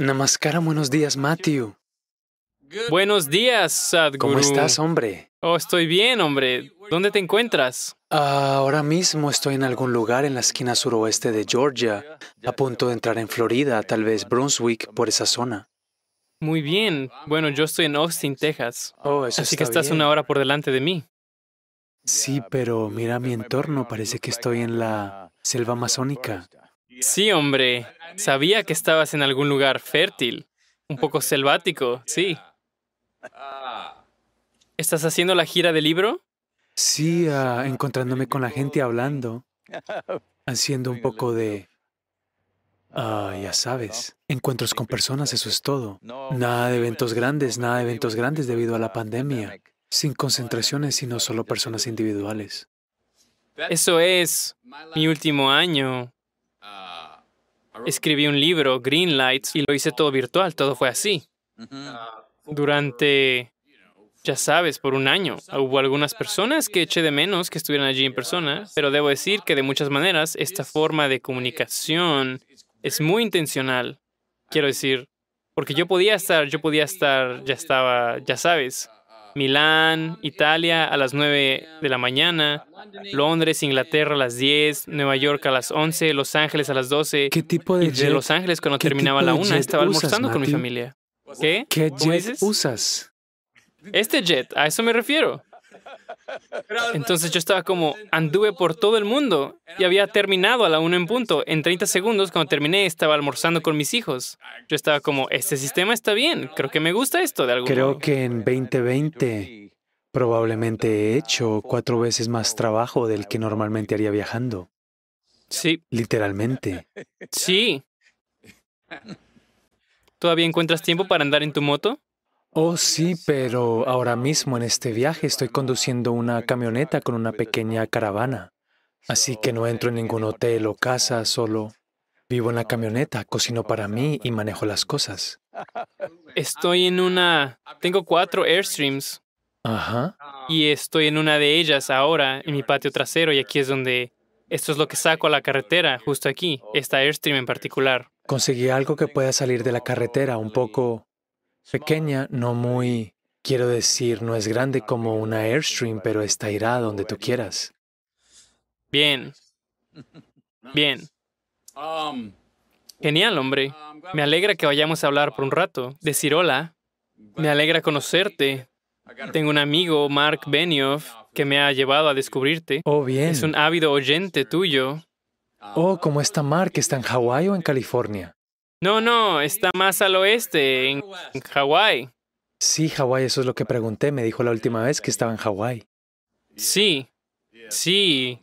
Namaskaram, buenos días, Matthew. Buenos días, Sadhguru. ¿Cómo estás, hombre? Oh, estoy bien, hombre. ¿Dónde te encuentras? ahora mismo estoy en algún lugar en la esquina suroeste de Georgia, a punto de entrar en Florida, tal vez Brunswick, por esa zona. Muy bien. Bueno, yo estoy en Austin, Texas. Oh, eso así que estás una hora por delante de mí. Sí, pero mira mi entorno, parece que estoy en la selva amazónica. Sí, hombre. Sabía que estabas en algún lugar fértil, un poco selvático, sí. ¿Estás haciendo la gira de libro? Sí, ah, encontrándome con la gente hablando, haciendo un poco de... Ah, ya sabes, encuentros con personas, eso es todo. Nada de eventos grandes, nada de eventos grandes debido a la pandemia. Sin concentraciones, sino solo personas individuales. Eso es mi último año Escribí un libro, Green Lights, y lo hice todo virtual, todo fue así. Durante, ya sabes, por un año. Hubo algunas personas que eché de menos que estuvieran allí en persona, pero debo decir que de muchas maneras esta forma de comunicación es muy intencional. Quiero decir, porque yo podía estar, yo podía estar, ya estaba, ya sabes, Milán, Italia a las 9 de la mañana, Londres, Inglaterra a las 10, Nueva York a las 11, Los Ángeles a las 12. ¿Qué tipo de jet? de Los Ángeles cuando terminaba la una, estaba almorzando con mi familia. ¿Qué? ¿Qué jet usas? Este jet, a eso me refiero. Entonces yo estaba como, anduve por todo el mundo y había terminado a la una en punto. En 30 segundos, cuando terminé, estaba almorzando con mis hijos. Yo estaba como, este sistema está bien, creo que me gusta esto de algún Creo que en 2020 probablemente he hecho cuatro veces más trabajo del que normalmente haría viajando. Sí. Literalmente. Sí. ¿Todavía encuentras tiempo para andar en tu moto? Oh, sí, pero ahora mismo en este viaje estoy conduciendo una camioneta con una pequeña caravana. Así que no entro en ningún hotel o casa, solo vivo en la camioneta, cocino para mí y manejo las cosas. Estoy en una... Tengo cuatro Airstreams. Ajá. Y estoy en una de ellas ahora, en mi patio trasero, y aquí es donde... Esto es lo que saco a la carretera, justo aquí, esta Airstream en particular. Conseguí algo que pueda salir de la carretera, un poco pequeña, no muy, quiero decir, no es grande como una Airstream, pero está irá donde tú quieras. Bien. Bien. Genial, hombre. Me alegra que vayamos a hablar por un rato. Decir hola. Me alegra conocerte. Tengo un amigo, Mark Benioff, que me ha llevado a descubrirte. Oh, bien. Es un ávido oyente tuyo. Oh, ¿cómo está Mark? ¿Está en Hawái o en California? No, no, está más al oeste, en, Hawái. Sí, Hawái, eso es lo que pregunté. Me dijo la última vez que estaba en Hawái. Sí, sí.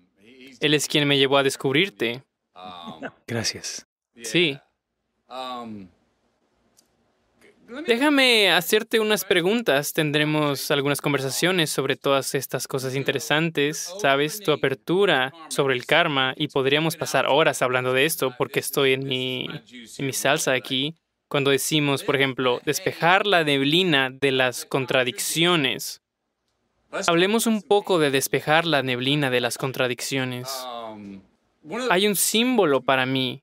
Él es quien me llevó a descubrirte. Gracias. Sí. Déjame hacerte unas preguntas. Tendremos algunas conversaciones sobre todas estas cosas interesantes, ¿sabes? Tu apertura sobre el karma y podríamos pasar horas hablando de esto porque estoy en mi, en mi salsa aquí. Cuando decimos, por ejemplo, despejar la neblina de las contradicciones. Hablemos un poco de despejar la neblina de las contradicciones. Um, Hay un símbolo para mí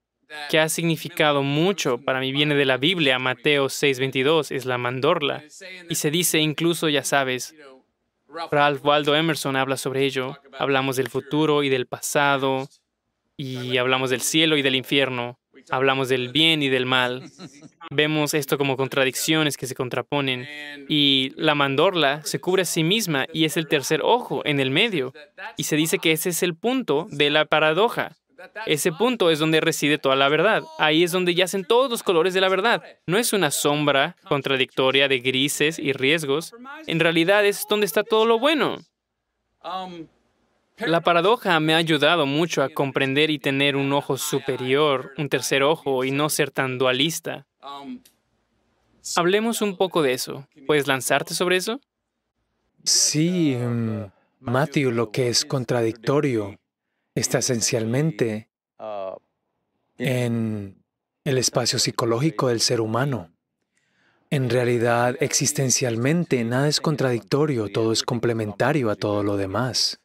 que ha significado mucho para mí viene de la Biblia, Mateo 6:22, es la mandorla. Y se dice incluso, ya sabes, Ralph Waldo Emerson habla sobre ello. Hablamos del futuro y del pasado, y hablamos del cielo y del infierno, hablamos del bien y del mal. Vemos esto como contradicciones que se contraponen, y la mandorla se cubre a sí misma y es el tercer ojo en el medio, y se dice que ese es el punto de la paradoja ese punto es donde reside toda la verdad. Ahí es donde yacen todos los colores de la verdad. No es una sombra contradictoria de grises y riesgos. En realidad es donde está todo lo bueno. La paradoja me ha ayudado mucho a comprender y tener un ojo superior, un tercer ojo y no ser tan dualista. Hablemos un poco de eso. ¿Puedes lanzarte sobre eso? Sí, em, Matthew, lo que es contradictorio está esencialmente ah, en el espacio psicológico del ser humano. En realidad, existencialmente, nada es contradictorio, todo es complementario a todo lo demás.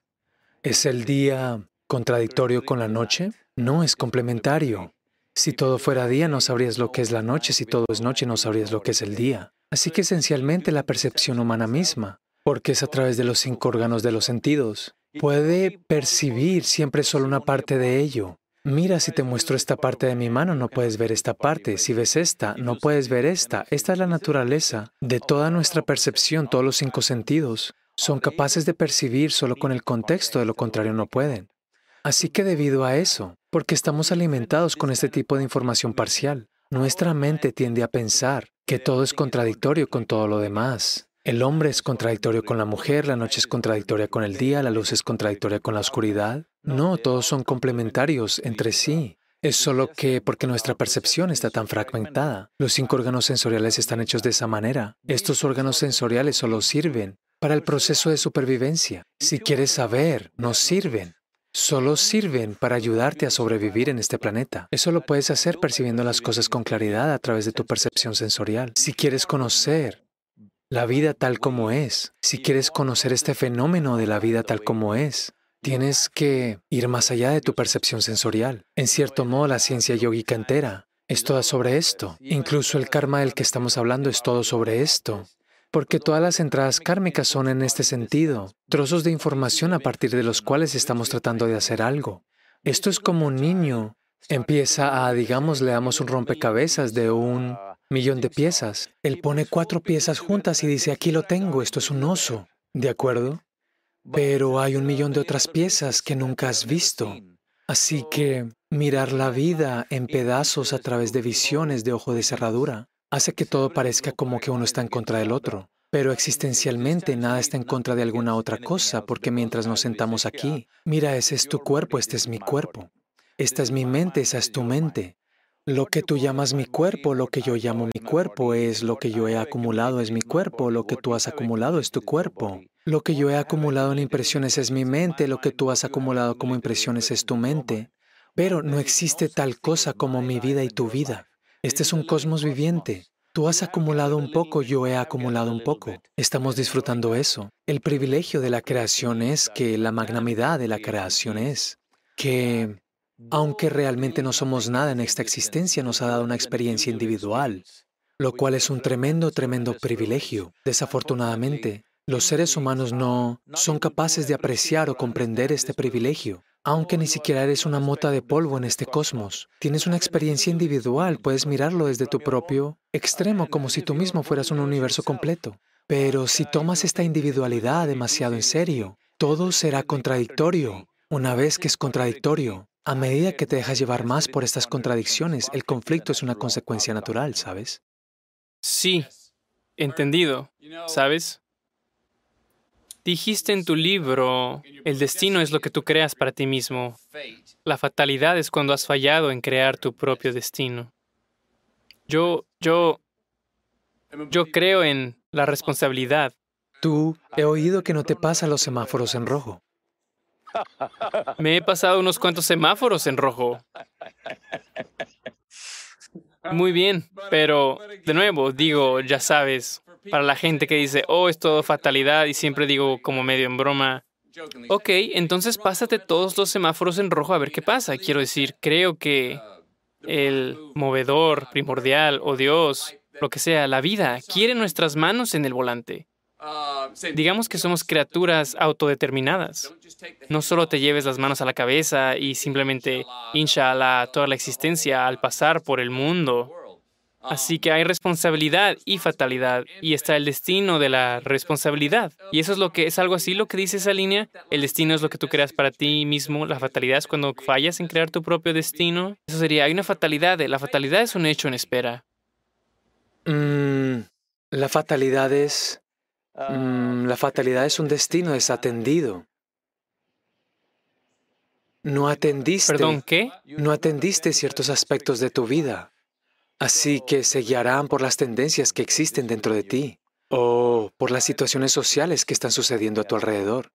¿Es el día contradictorio con la noche? No, es complementario. Si todo fuera día, no sabrías lo que es la noche, si todo es noche, no sabrías lo que es el día. Así que esencialmente la percepción humana misma, porque es a través de los cinco órganos de los sentidos, puede percibir siempre solo una parte de ello. Mira, si te muestro esta parte de mi mano, no puedes ver esta parte. Si ves esta, no puedes ver esta. Esta es la naturaleza de toda nuestra percepción, todos los cinco sentidos. Son capaces de percibir solo con el contexto, de lo contrario no pueden. Así que debido a eso, porque estamos alimentados con este tipo de información parcial, nuestra mente tiende a pensar que todo es contradictorio con todo lo demás. El hombre es contradictorio con la mujer, la noche es contradictoria con el día, la luz es contradictoria con la oscuridad. No, todos son complementarios entre sí. Es solo que porque nuestra percepción está tan fragmentada. Los cinco órganos sensoriales están hechos de esa manera. Estos órganos sensoriales solo sirven para el proceso de supervivencia. Si quieres saber, no sirven. Solo sirven para ayudarte a sobrevivir en este planeta. Eso lo puedes hacer percibiendo las cosas con claridad a través de tu percepción sensorial. Si quieres conocer, la vida tal como es. Si quieres conocer este fenómeno de la vida tal como es, tienes que ir más allá de tu percepción sensorial. En cierto modo, la ciencia yogica entera es toda sobre esto. Incluso el karma del que estamos hablando es todo sobre esto. Porque todas las entradas kármicas son en este sentido, trozos de información a partir de los cuales estamos tratando de hacer algo. Esto es como un niño empieza a, digamos, le damos un rompecabezas de un millón de piezas. Él pone cuatro piezas juntas y dice, aquí lo tengo, esto es un oso, ¿de acuerdo? Pero hay un millón de otras piezas que nunca has visto. Así que mirar la vida en pedazos a través de visiones de ojo de cerradura hace que todo parezca como que uno está en contra del otro. Pero existencialmente nada está en contra de alguna otra cosa, porque mientras nos sentamos aquí, mira, ese es tu cuerpo, este es mi cuerpo. Esta es mi mente, esa es tu mente. Lo que tú llamas mi cuerpo, lo que yo llamo mi cuerpo, es lo que yo he acumulado es mi cuerpo, lo que tú has acumulado es tu cuerpo. Lo que yo he acumulado en impresiones es mi mente, lo que tú has acumulado como impresiones es tu mente. Pero no existe tal cosa como mi vida y tu vida. Este es un cosmos viviente. Tú has acumulado un poco, yo he acumulado un poco. Estamos disfrutando eso. El privilegio de la creación es que la magnanimidad de la creación es que aunque realmente no somos nada en esta existencia, nos ha dado una experiencia individual, lo cual es un tremendo, tremendo privilegio. Desafortunadamente, los seres humanos no son capaces de apreciar o comprender este privilegio. Aunque ni siquiera eres una mota de polvo en este cosmos, tienes una experiencia individual, puedes mirarlo desde tu propio extremo, como si tú mismo fueras un universo completo. Pero si tomas esta individualidad demasiado en serio, todo será contradictorio. Una vez que es contradictorio, a medida que te dejas llevar más por estas contradicciones, el conflicto es una consecuencia natural, ¿sabes? Sí, entendido, ¿sabes? Dijiste en tu libro, el destino es lo que tú creas para ti mismo. La fatalidad es cuando has fallado en crear tu propio destino. Yo, yo, yo creo en la responsabilidad. Tú, he oído que no te pasan los semáforos en rojo. Me he pasado unos cuantos semáforos en rojo. Muy bien, pero de nuevo, digo, ya sabes, para la gente que dice, oh, es todo fatalidad, y siempre digo como medio en broma, ok, entonces pásate todos los semáforos en rojo a ver qué pasa. Quiero decir, creo que el movedor primordial o Dios, lo que sea, la vida, quiere nuestras manos en el volante. Ah, Digamos que somos criaturas autodeterminadas. No solo te lleves las manos a la cabeza y simplemente inshallah toda la existencia al pasar por el mundo. Así que hay responsabilidad y fatalidad, y está el destino de la responsabilidad. Y eso es lo que es algo así lo que dice esa línea. El destino es lo que tú creas para ti mismo. La fatalidad es cuando fallas en crear tu propio destino. Eso sería, hay una fatalidad. La fatalidad es un hecho en espera. Mm, la fatalidad es Mm, la fatalidad es un destino desatendido. No atendiste. ¿Perdón, qué? No atendiste ciertos aspectos de tu vida. Así que se guiarán por las tendencias que existen dentro de ti o por las situaciones sociales que están sucediendo a tu alrededor.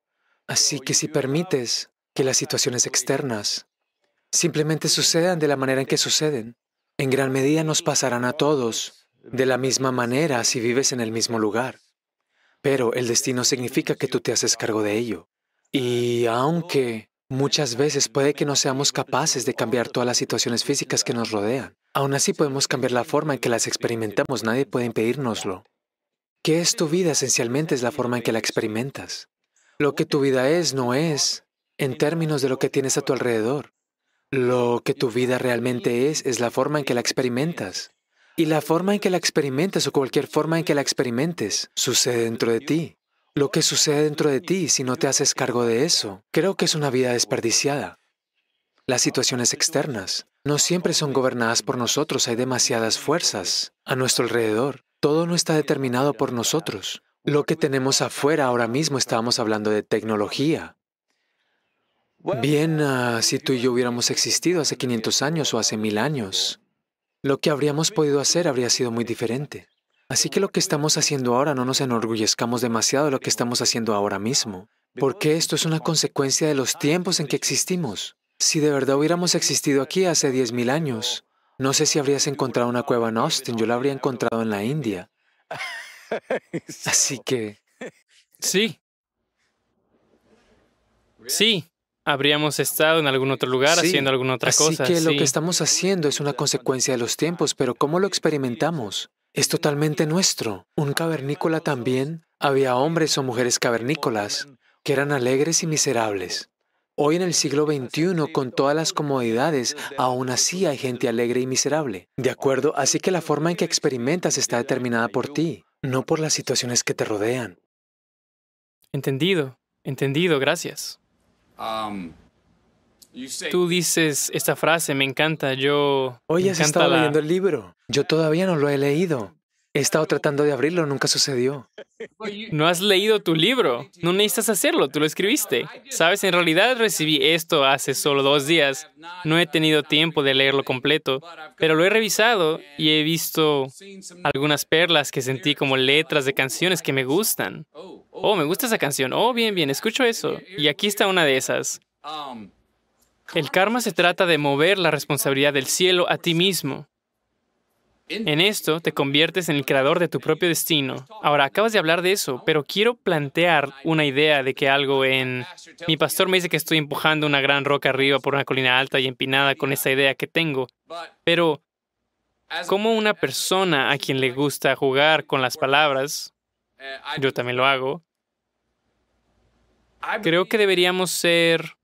Así que si permites que las situaciones externas simplemente sucedan de la manera en que suceden, en gran medida nos pasarán a todos de la misma manera si vives en el mismo lugar. Pero el destino significa que tú te haces cargo de ello. Y aunque muchas veces puede que no seamos capaces de cambiar todas las situaciones físicas que nos rodean, aún así podemos cambiar la forma en que las experimentamos. Nadie puede impedirnoslo. ¿Qué es tu vida? Esencialmente es la forma en que la experimentas. Lo que tu vida es no es en términos de lo que tienes a tu alrededor. Lo que tu vida realmente es es la forma en que la experimentas. Y la forma en que la experimentes, o cualquier forma en que la experimentes sucede dentro de ti. Lo que sucede dentro de ti si no te haces cargo de eso, creo que es una vida desperdiciada. Las situaciones externas no siempre son gobernadas por nosotros, hay demasiadas fuerzas a nuestro alrededor. Todo no está determinado por nosotros. Lo que tenemos afuera ahora mismo, estábamos hablando de tecnología. Bien, ah, si tú y yo hubiéramos existido hace 500 años o hace 1000 años, lo que habríamos podido hacer habría sido muy diferente. Así que lo que estamos haciendo ahora no nos enorgullezcamos demasiado de lo que estamos haciendo ahora mismo, porque esto es una consecuencia de los tiempos en que existimos. Si de verdad hubiéramos existido aquí hace 10.000 años, no sé si habrías encontrado una cueva en Austin, yo la habría encontrado en la India. Así que... Sí. Sí habríamos estado en algún otro lugar haciendo alguna otra cosa. Así que lo que estamos haciendo es una consecuencia de los tiempos, pero ¿cómo lo experimentamos? Es totalmente nuestro. Un cavernícola también. Había hombres o mujeres cavernícolas que eran alegres y miserables. Hoy en el siglo XXI, con todas las comodidades, aún así hay gente alegre y miserable. ¿De acuerdo? Así que la forma en que experimentas está determinada por ti, no por las situaciones que te rodean. Entendido, entendido, gracias. Um, Tú dices esta frase, me encanta, yo... Hoy has estado leyendo el libro. Yo todavía no lo he leído. He estado tratando de abrirlo, nunca sucedió. No has leído tu libro. No necesitas hacerlo, tú lo escribiste. Sabes, en realidad recibí esto hace solo dos días. No he tenido tiempo de leerlo completo, pero lo he revisado y he visto algunas perlas que sentí como letras de canciones que me gustan. Oh, me gusta esa canción. Oh, bien, bien, escucho eso. Y aquí está una de esas. Um, El karma se trata de mover la responsabilidad del cielo a ti mismo. En esto te conviertes en el creador de tu propio destino. Ahora, acabas de hablar de eso, pero quiero plantear una idea de que algo en... Mi pastor me dice que estoy empujando una gran roca arriba por una colina alta y empinada con esta idea que tengo, pero como una persona a quien le gusta jugar con las palabras, yo también lo hago, creo que deberíamos ser...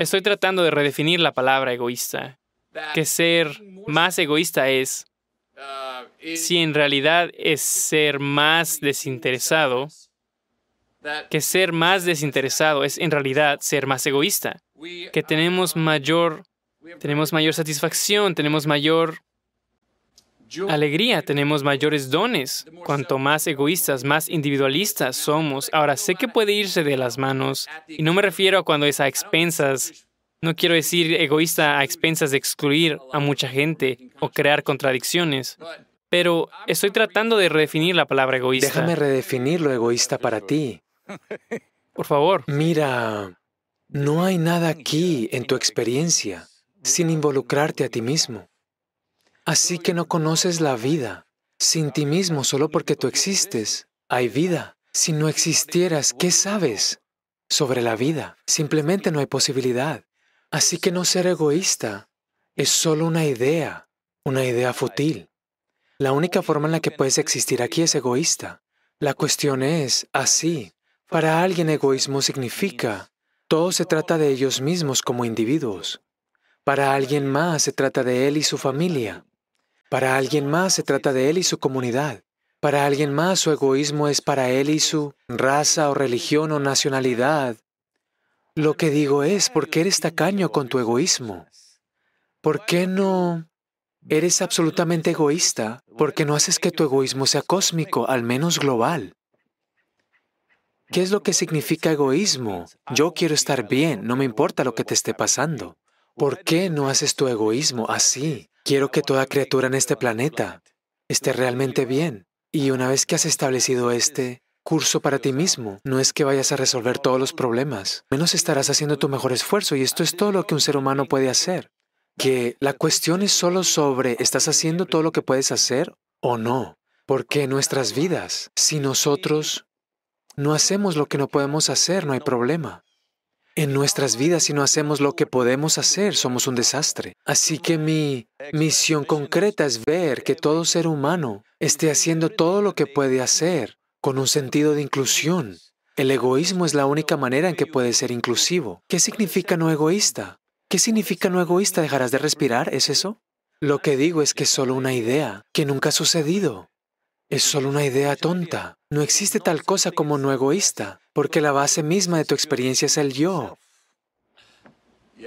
Estoy tratando de redefinir la palabra egoísta que ser más egoísta es si en realidad es ser más desinteresado, que ser más desinteresado es en realidad ser más egoísta, que tenemos mayor, tenemos mayor satisfacción, tenemos mayor alegría, tenemos mayores dones. Cuanto más egoístas, más individualistas somos. Ahora, sé que puede irse de las manos, y no me refiero a cuando es a expensas no quiero decir egoísta a expensas de excluir a mucha gente o crear contradicciones, pero estoy tratando de redefinir la palabra egoísta. Déjame redefinir lo egoísta para ti. Por favor. Mira, no hay nada aquí en tu experiencia sin involucrarte a ti mismo. Así que no conoces la vida. Sin ti mismo, solo porque tú existes, hay vida. Si no existieras, ¿qué sabes sobre la vida? Simplemente no hay posibilidad. Así que no ser egoísta es solo una idea, una idea fútil. La única forma en la que puedes existir aquí es egoísta. La cuestión es, así, para alguien egoísmo significa, todo se trata de ellos mismos como individuos. Para alguien más se trata de él y su familia. Para alguien más se trata de él y su comunidad. Para alguien más su egoísmo es para él y su raza o religión o nacionalidad lo que digo es, ¿por qué eres tacaño con tu egoísmo? ¿Por qué no eres absolutamente egoísta? ¿Por qué no haces que tu egoísmo sea cósmico, al menos global? ¿Qué es lo que significa egoísmo? Yo quiero estar bien, no me importa lo que te esté pasando. ¿Por qué no haces tu egoísmo así? Quiero que toda criatura en este planeta esté realmente bien. Y una vez que has establecido este, curso para ti mismo. No es que vayas a resolver todos los problemas, menos estarás haciendo tu mejor esfuerzo y esto es todo lo que un ser humano puede hacer. Que la cuestión es solo sobre, ¿estás haciendo todo lo que puedes hacer o no? Porque en nuestras vidas, si nosotros no hacemos lo que no podemos hacer, no hay problema. En nuestras vidas, si no hacemos lo que podemos hacer, somos un desastre. Así que mi misión concreta es ver que todo ser humano esté haciendo todo lo que puede hacer con un sentido de inclusión. El egoísmo es la única manera en que puede ser inclusivo. ¿Qué significa no egoísta? ¿Qué significa no egoísta? ¿Dejarás de respirar? ¿Es eso? Lo que digo es que es solo una idea, que nunca ha sucedido. Es solo una idea tonta. No existe tal cosa como no egoísta, porque la base misma de tu experiencia es el yo.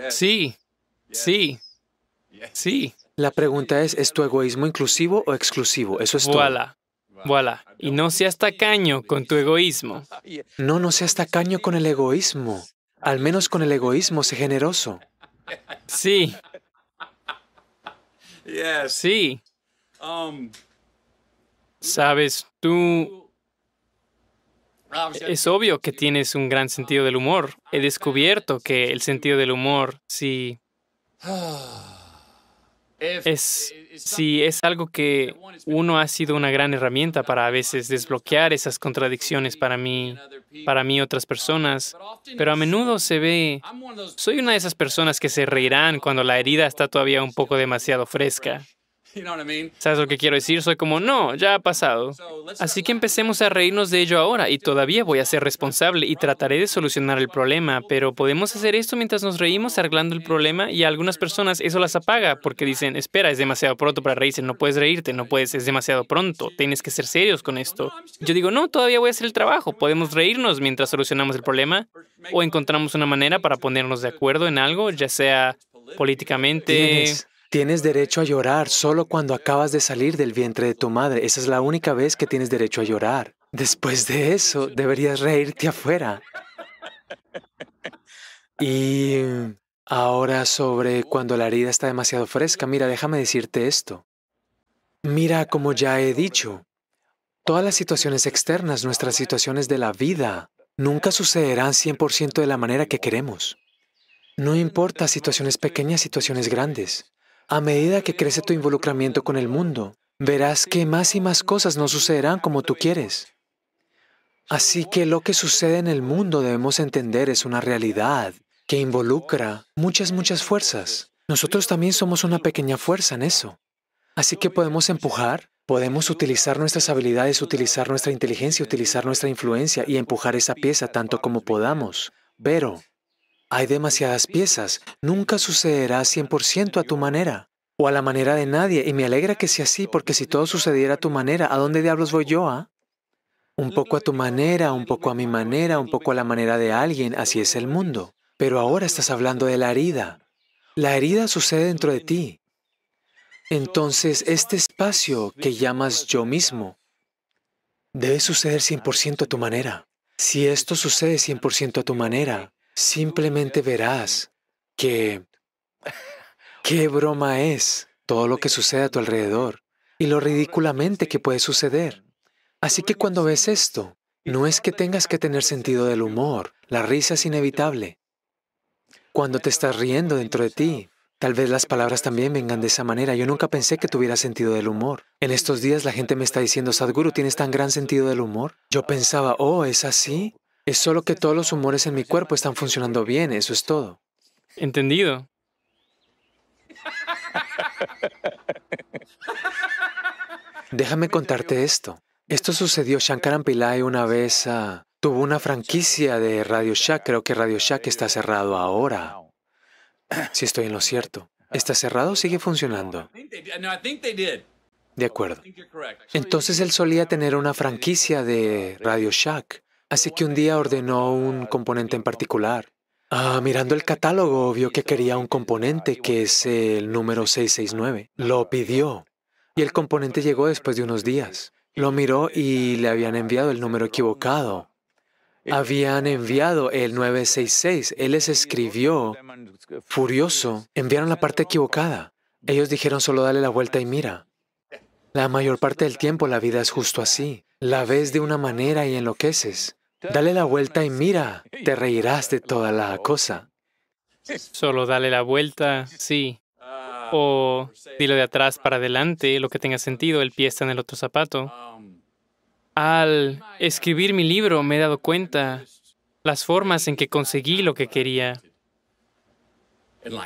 Sí, sí, sí. La pregunta es, ¿es tu egoísmo inclusivo o exclusivo? Eso es todo. Voilà. Y no seas tacaño con tu egoísmo. No, no seas tacaño con el egoísmo. Al menos con el egoísmo, sé generoso. Sí. Sí. Um, Sabes, tú... Es obvio que tienes un gran sentido del humor. He descubierto que el sentido del humor, sí... es si eh, es algo que uno ha sido una gran herramienta para a veces desbloquear esas contradicciones para mí, para mí otras personas, pero a menudo se ve, soy una de esas personas que se reirán cuando la herida está todavía un poco demasiado fresca. ¿Sabes lo que quiero decir? Soy como, no, ya ha pasado. Así que empecemos a reírnos de ello ahora y todavía voy a ser responsable y trataré de solucionar el problema, pero podemos hacer esto mientras nos reímos arreglando el problema y a algunas personas eso las apaga porque dicen, espera, es demasiado pronto para reírse, no puedes reírte, no puedes, es demasiado pronto, tienes que ser serios con esto. Yo digo, no, todavía voy a hacer el trabajo, podemos reírnos mientras solucionamos el problema o encontramos una manera para ponernos de acuerdo en algo, ya sea políticamente... Tienes derecho a llorar solo cuando acabas de salir del vientre de tu madre. Esa es la única vez que tienes derecho a llorar. Después de eso, deberías reírte afuera. Y ahora sobre cuando la herida está demasiado fresca, mira, déjame decirte esto. Mira, como ya he dicho, todas las situaciones externas, nuestras situaciones de la vida, nunca sucederán 100% de la manera que queremos. No importa situaciones pequeñas, situaciones grandes. A medida que crece tu involucramiento con el mundo, verás que más y más cosas no sucederán como tú quieres. Así que lo que sucede en el mundo debemos entender es una realidad que involucra muchas, muchas fuerzas. Nosotros también somos una pequeña fuerza en eso. Así que podemos empujar, podemos utilizar nuestras habilidades, utilizar nuestra inteligencia, utilizar nuestra influencia y empujar esa pieza tanto como podamos. Pero hay demasiadas piezas. Nunca sucederá 100% a tu manera o a la manera de nadie. Y me alegra que sea así, porque si todo sucediera a tu manera, ¿a dónde diablos voy yo? Ah? Un poco a tu manera, un poco a mi manera, un poco a la manera de alguien. Así es el mundo. Pero ahora estás hablando de la herida. La herida sucede dentro de ti. Entonces, este espacio que llamas yo mismo debe suceder 100% a tu manera. Si esto sucede 100% a tu manera, simplemente verás que qué broma es todo lo que sucede a tu alrededor y lo ridículamente que puede suceder. Así que cuando ves esto, no es que tengas que tener sentido del humor, la risa es inevitable. Cuando te estás riendo dentro de ti, tal vez las palabras también vengan de esa manera. Yo nunca pensé que tuviera sentido del humor. En estos días la gente me está diciendo, Sadhguru, ¿tienes tan gran sentido del humor? Yo pensaba, oh, ¿es así? Es solo que todos los humores en mi cuerpo están funcionando bien, eso es todo. Entendido. Déjame contarte esto. Esto sucedió Shankaran Pillai una vez. Ah, tuvo una franquicia de Radio Shack. Creo que Radio Shack está cerrado ahora. Si estoy en lo cierto. ¿Está cerrado o sigue funcionando? De acuerdo. Entonces él solía tener una franquicia de Radio Shack. Así que un día ordenó un componente en particular. Ah, mirando el catálogo, vio que quería un componente que es el número 669. Lo pidió y el componente llegó después de unos días. Lo miró y le habían enviado el número equivocado. Habían enviado el 966. Él les escribió, furioso, enviaron la parte equivocada. Ellos dijeron solo dale la vuelta y mira. La mayor parte del tiempo la vida es justo así. La ves de una manera y enloqueces. Dale la vuelta y mira, te reirás de toda la cosa. Solo dale la vuelta, sí. O dilo de atrás para adelante, lo que tenga sentido, el pie está en el otro zapato. Al escribir mi libro me he dado cuenta las formas en que conseguí lo que quería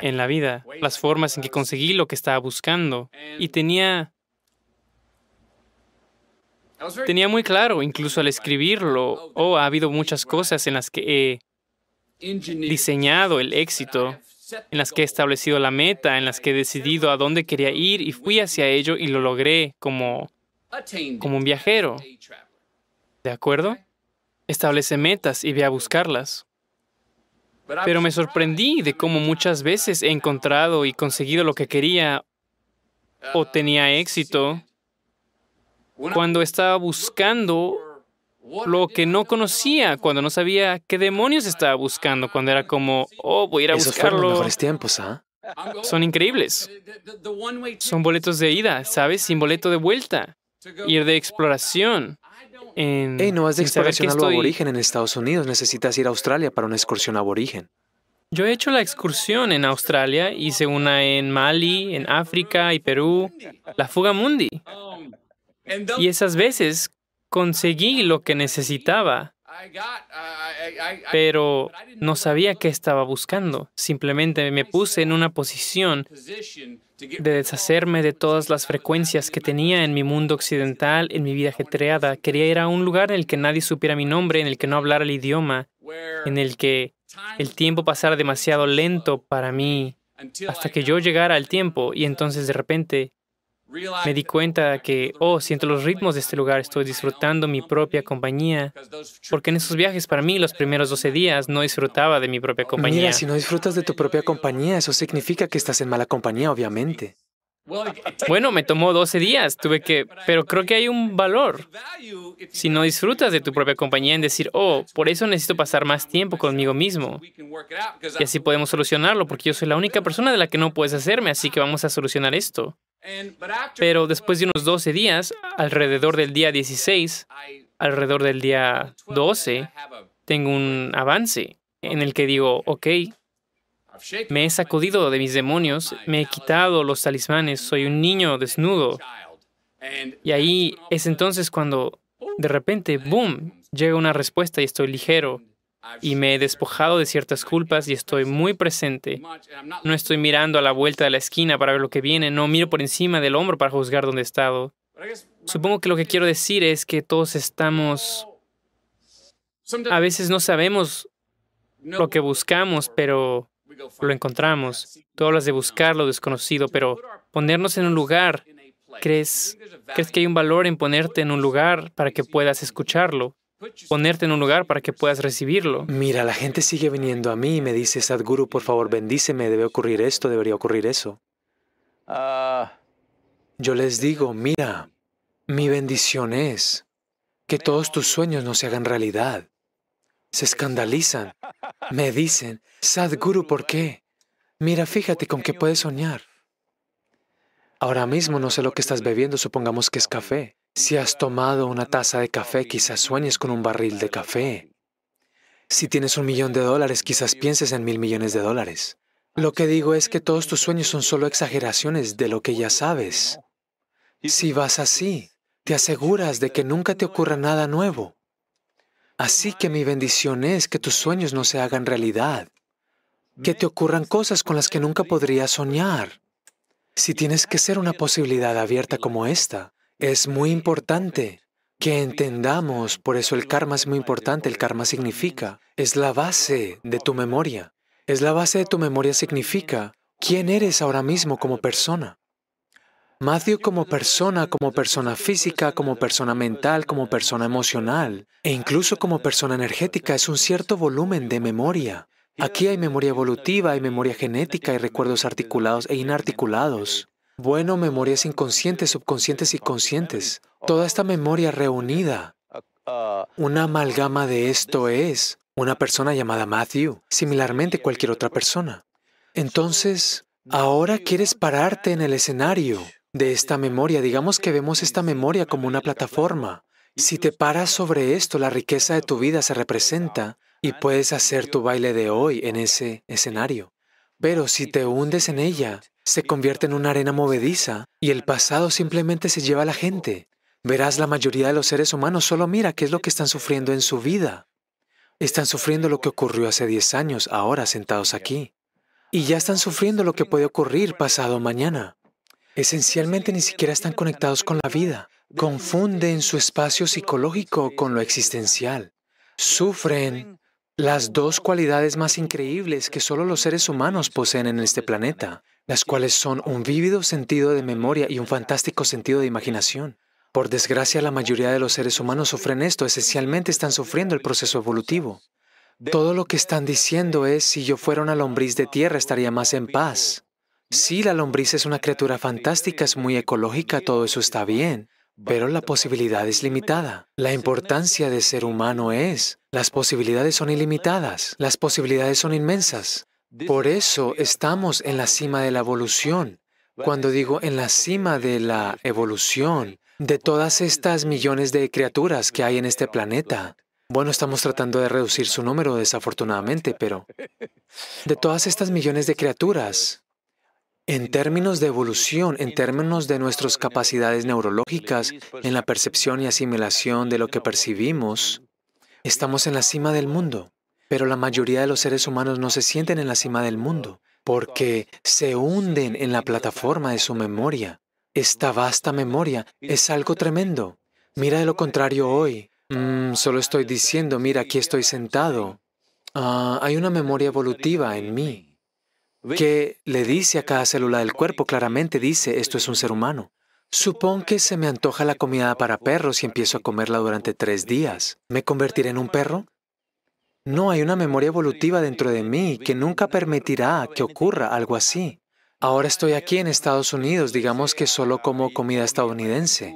en la vida, las formas en que conseguí lo que estaba buscando. Y tenía tenía muy claro, incluso al escribirlo, O oh, ha habido muchas cosas en las que he diseñado el éxito, en las que he establecido la meta, en las que he decidido a dónde quería ir y fui hacia ello y lo logré como, como un viajero. ¿De acuerdo? Establece metas y ve a buscarlas. Pero me sorprendí de cómo muchas veces he encontrado y conseguido lo que quería o uh, tenía éxito cuando estaba buscando lo que no conocía, cuando no sabía qué demonios estaba buscando, cuando era como, oh, voy a ir a Esos los mejores tiempos, ¿ah? Son increíbles. Son boletos de ida, ¿sabes? Sin boleto de vuelta. Ir de exploración. En, no vas de exploración a aborigen en Estados Unidos. Necesitas ir a Australia para una excursión aborigen. Yo he hecho la excursión en Australia, hice una en Mali, en África y Perú, la Fuga Mundi. Y esas veces conseguí lo que necesitaba, pero no sabía qué estaba buscando. Simplemente me puse en una posición de deshacerme de todas las frecuencias que tenía en mi mundo occidental, en mi vida ajetreada. Quería ir a un lugar en el que nadie supiera mi nombre, en el que no hablara el idioma, en el que el tiempo pasara demasiado lento para mí hasta que yo llegara al tiempo y entonces de repente me di cuenta que, oh, siento los ritmos de este lugar, estoy disfrutando mi propia compañía. Porque en esos viajes, para mí, los primeros 12 días no disfrutaba de mi propia compañía. Mira, si no disfrutas de tu propia compañía, eso significa que estás en mala compañía, obviamente. Bueno, me tomó 12 días, tuve que, pero creo que hay un valor. Si no disfrutas de tu propia compañía en decir, oh, por eso necesito pasar más tiempo conmigo mismo. Y así podemos solucionarlo, porque yo soy la única persona de la que no puedes hacerme, así que vamos a solucionar esto. Pero después de unos 12 días, alrededor del día 16, alrededor del día 12, tengo un avance en el que digo, ok, me he sacudido de mis demonios, me he quitado los talismanes, soy un niño desnudo. Y ahí es entonces cuando, de repente, ¡boom!, llega una respuesta y estoy ligero. Y me he despojado de ciertas culpas y estoy muy presente. No estoy mirando a la vuelta de la esquina para ver lo que viene, no miro por encima del hombro para juzgar dónde he estado. Supongo que lo que quiero decir es que todos estamos... A veces no sabemos lo que buscamos, pero lo encontramos. Tú hablas de buscar lo desconocido, pero ponernos en un lugar, ¿crees, ¿crees que hay un valor en ponerte en un lugar para que puedas escucharlo? Ponerte en un lugar para que puedas recibirlo. Mira, la gente sigue viniendo a mí y me dice, Sadhguru, por favor, bendíceme, debe ocurrir esto, debería ocurrir eso. Ah. Yo les digo, mira, mi bendición es que todos tus sueños no se hagan realidad se escandalizan. Me dicen, Sadhguru, ¿por qué? Mira, fíjate con qué puedes soñar. Ahora mismo no sé lo que estás bebiendo, supongamos que es café. Si has tomado una taza de café, quizás sueñes con un barril de café. Si tienes un millón de dólares, quizás pienses en mil millones de dólares. Lo que digo es que todos tus sueños son solo exageraciones de lo que ya sabes. Si vas así, te aseguras de que nunca te ocurra nada nuevo. Así que mi bendición es que tus sueños no se hagan realidad, que te ocurran cosas con las que nunca podrías soñar. Si tienes que ser una posibilidad abierta como esta, es muy importante que entendamos, por eso el karma es muy importante, el karma significa, es la base de tu memoria. Es la base de tu memoria significa quién eres ahora mismo como persona. Matthew como persona, como persona física, como persona mental, como persona emocional e incluso como persona energética es un cierto volumen de memoria. Aquí hay memoria evolutiva, hay memoria genética, hay recuerdos articulados e inarticulados. Bueno, memorias inconscientes, subconscientes y conscientes. Toda esta memoria reunida, una amalgama de esto es una persona llamada Matthew, similarmente cualquier otra persona. Entonces, ahora quieres pararte en el escenario de esta memoria. Digamos que vemos esta memoria como una plataforma. Si te paras sobre esto, la riqueza de tu vida se representa y puedes hacer tu baile de hoy en ese escenario. Pero si te hundes en ella, se convierte en una arena movediza y el pasado simplemente se lleva a la gente. Verás la mayoría de los seres humanos, solo mira qué es lo que están sufriendo en su vida. Están sufriendo lo que ocurrió hace 10 años, ahora sentados aquí. Y ya están sufriendo lo que puede ocurrir pasado mañana esencialmente ni siquiera están conectados con la vida. Confunden su espacio psicológico con lo existencial. Sufren las dos cualidades más increíbles que solo los seres humanos poseen en este planeta, las cuales son un vívido sentido de memoria y un fantástico sentido de imaginación. Por desgracia, la mayoría de los seres humanos sufren esto, esencialmente están sufriendo el proceso evolutivo. Todo lo que están diciendo es, si yo fuera una lombriz de tierra estaría más en paz. Sí, la lombriz es una criatura fantástica, es muy ecológica, todo eso está bien, pero la posibilidad es limitada. La importancia de ser humano es, las posibilidades son ilimitadas, las posibilidades son inmensas. Por eso estamos en la cima de la evolución. Cuando digo en la cima de la evolución, de todas estas millones de criaturas que hay en este planeta, bueno, estamos tratando de reducir su número desafortunadamente, pero de todas estas millones de criaturas, en términos de evolución, en términos de nuestras capacidades neurológicas, en la percepción y asimilación de lo que percibimos, estamos en la cima del mundo. Pero la mayoría de los seres humanos no se sienten en la cima del mundo porque se hunden en la plataforma de su memoria. Esta vasta memoria es algo tremendo. Mira de lo contrario hoy. Mm, solo estoy diciendo, mira, aquí estoy sentado. Ah, hay una memoria evolutiva en mí que le dice a cada célula del cuerpo claramente, dice, esto es un ser humano. Supón que se me antoja la comida para perros y empiezo a comerla durante tres días. ¿Me convertiré en un perro? No, hay una memoria evolutiva dentro de mí que nunca permitirá que ocurra algo así. Ahora estoy aquí en Estados Unidos, digamos que solo como comida estadounidense.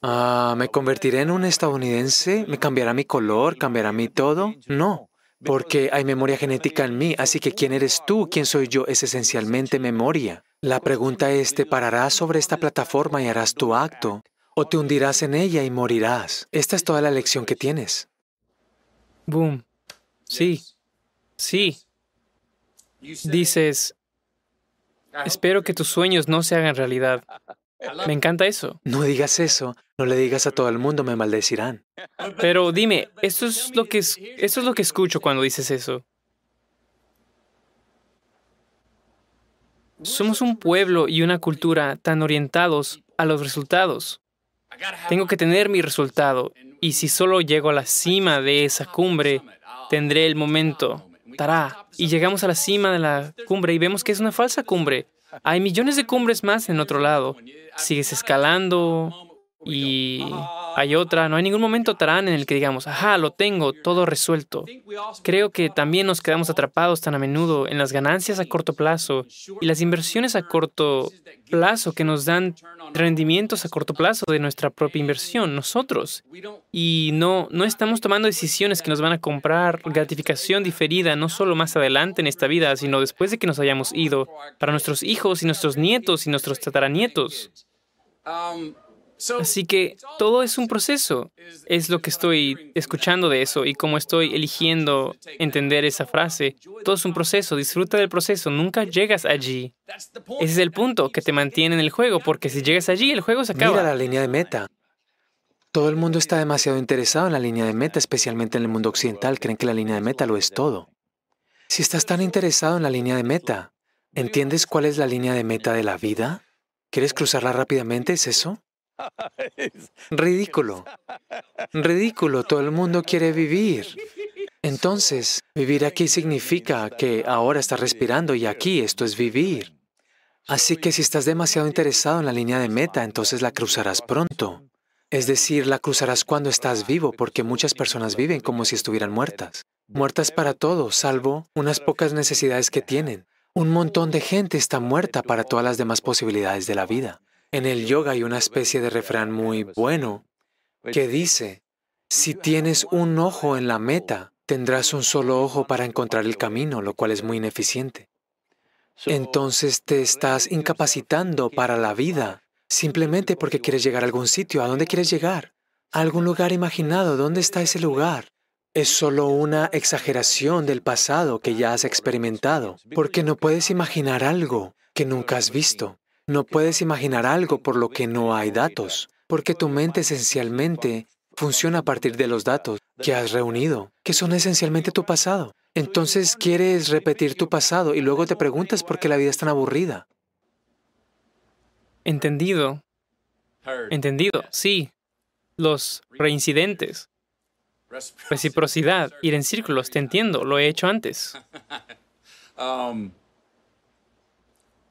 Ah, ¿Me convertiré en un estadounidense? ¿Me cambiará mi color? ¿Cambiará mi todo? No porque hay memoria genética en mí, así que quién eres tú, quién soy yo, es esencialmente memoria. La pregunta es, ¿te pararás sobre esta plataforma y harás tu acto? ¿O te hundirás en ella y morirás? Esta es toda la lección que tienes. Boom. Sí. Sí. Dices, espero que tus sueños no se hagan realidad. Me encanta eso. No digas eso. No le digas a todo el mundo, me maldecirán. Pero dime, esto es lo que, esto es lo que escucho cuando dices eso. Somos un pueblo y una cultura tan orientados a los resultados. Tengo que tener mi resultado y si solo llego a la cima de esa cumbre, tendré el momento. Tará. Y llegamos a la cima de la cumbre y vemos que es una falsa cumbre. Hay millones de cumbres más en otro lado. Sigues escalando y hay otra, no hay ningún momento tarán en el que digamos, ajá, lo tengo, todo resuelto. Creo que también nos quedamos atrapados tan a menudo en las ganancias a corto plazo y las inversiones a corto plazo que nos dan rendimientos a corto plazo de nuestra propia inversión, nosotros. Y no, no estamos tomando decisiones que nos van a comprar gratificación diferida, no solo más adelante en esta vida, sino después de que nos hayamos ido, para nuestros hijos y nuestros nietos y nuestros tataranietos. Um, Así que todo es un proceso. Es lo que estoy escuchando de eso y cómo estoy eligiendo entender esa frase. Todo es un proceso, disfruta del proceso, nunca llegas allí. Ese es el punto que te mantiene en el juego, porque si llegas allí, el juego se acaba. Mira la línea de meta. Todo el mundo está demasiado interesado en la línea de meta, especialmente en el mundo occidental. Creen que la línea de meta lo es todo. Si estás tan interesado en la línea de meta, ¿entiendes cuál es la línea de meta de la vida? ¿Quieres cruzarla rápidamente? ¿Es eso? Ridículo. Ridículo. Todo el mundo quiere vivir. Entonces, vivir aquí significa que ahora estás respirando y aquí esto es vivir. Así que si estás demasiado interesado en la línea de meta, entonces la cruzarás pronto. Es decir, la cruzarás cuando estás vivo, porque muchas personas viven como si estuvieran muertas. Muertas para todo, salvo unas pocas necesidades que tienen. Un montón de gente está muerta para todas las demás posibilidades de la vida. En el yoga hay una especie de refrán muy bueno que dice, si tienes un ojo en la meta, tendrás un solo ojo para encontrar el camino, lo cual es muy ineficiente. Entonces te estás incapacitando para la vida simplemente porque quieres llegar a algún sitio. ¿A dónde quieres llegar? A algún lugar imaginado. ¿Dónde está ese lugar? Es solo una exageración del pasado que ya has experimentado, porque no puedes imaginar algo que nunca has visto. No puedes imaginar algo por lo que no hay datos, porque tu mente esencialmente funciona a partir de los datos que has reunido, que son esencialmente tu pasado. Entonces quieres repetir tu pasado y luego te preguntas por qué la vida es tan aburrida. Entendido. Entendido, sí. Los reincidentes. Reciprocidad, ir en círculos, te entiendo, lo he hecho antes. Um,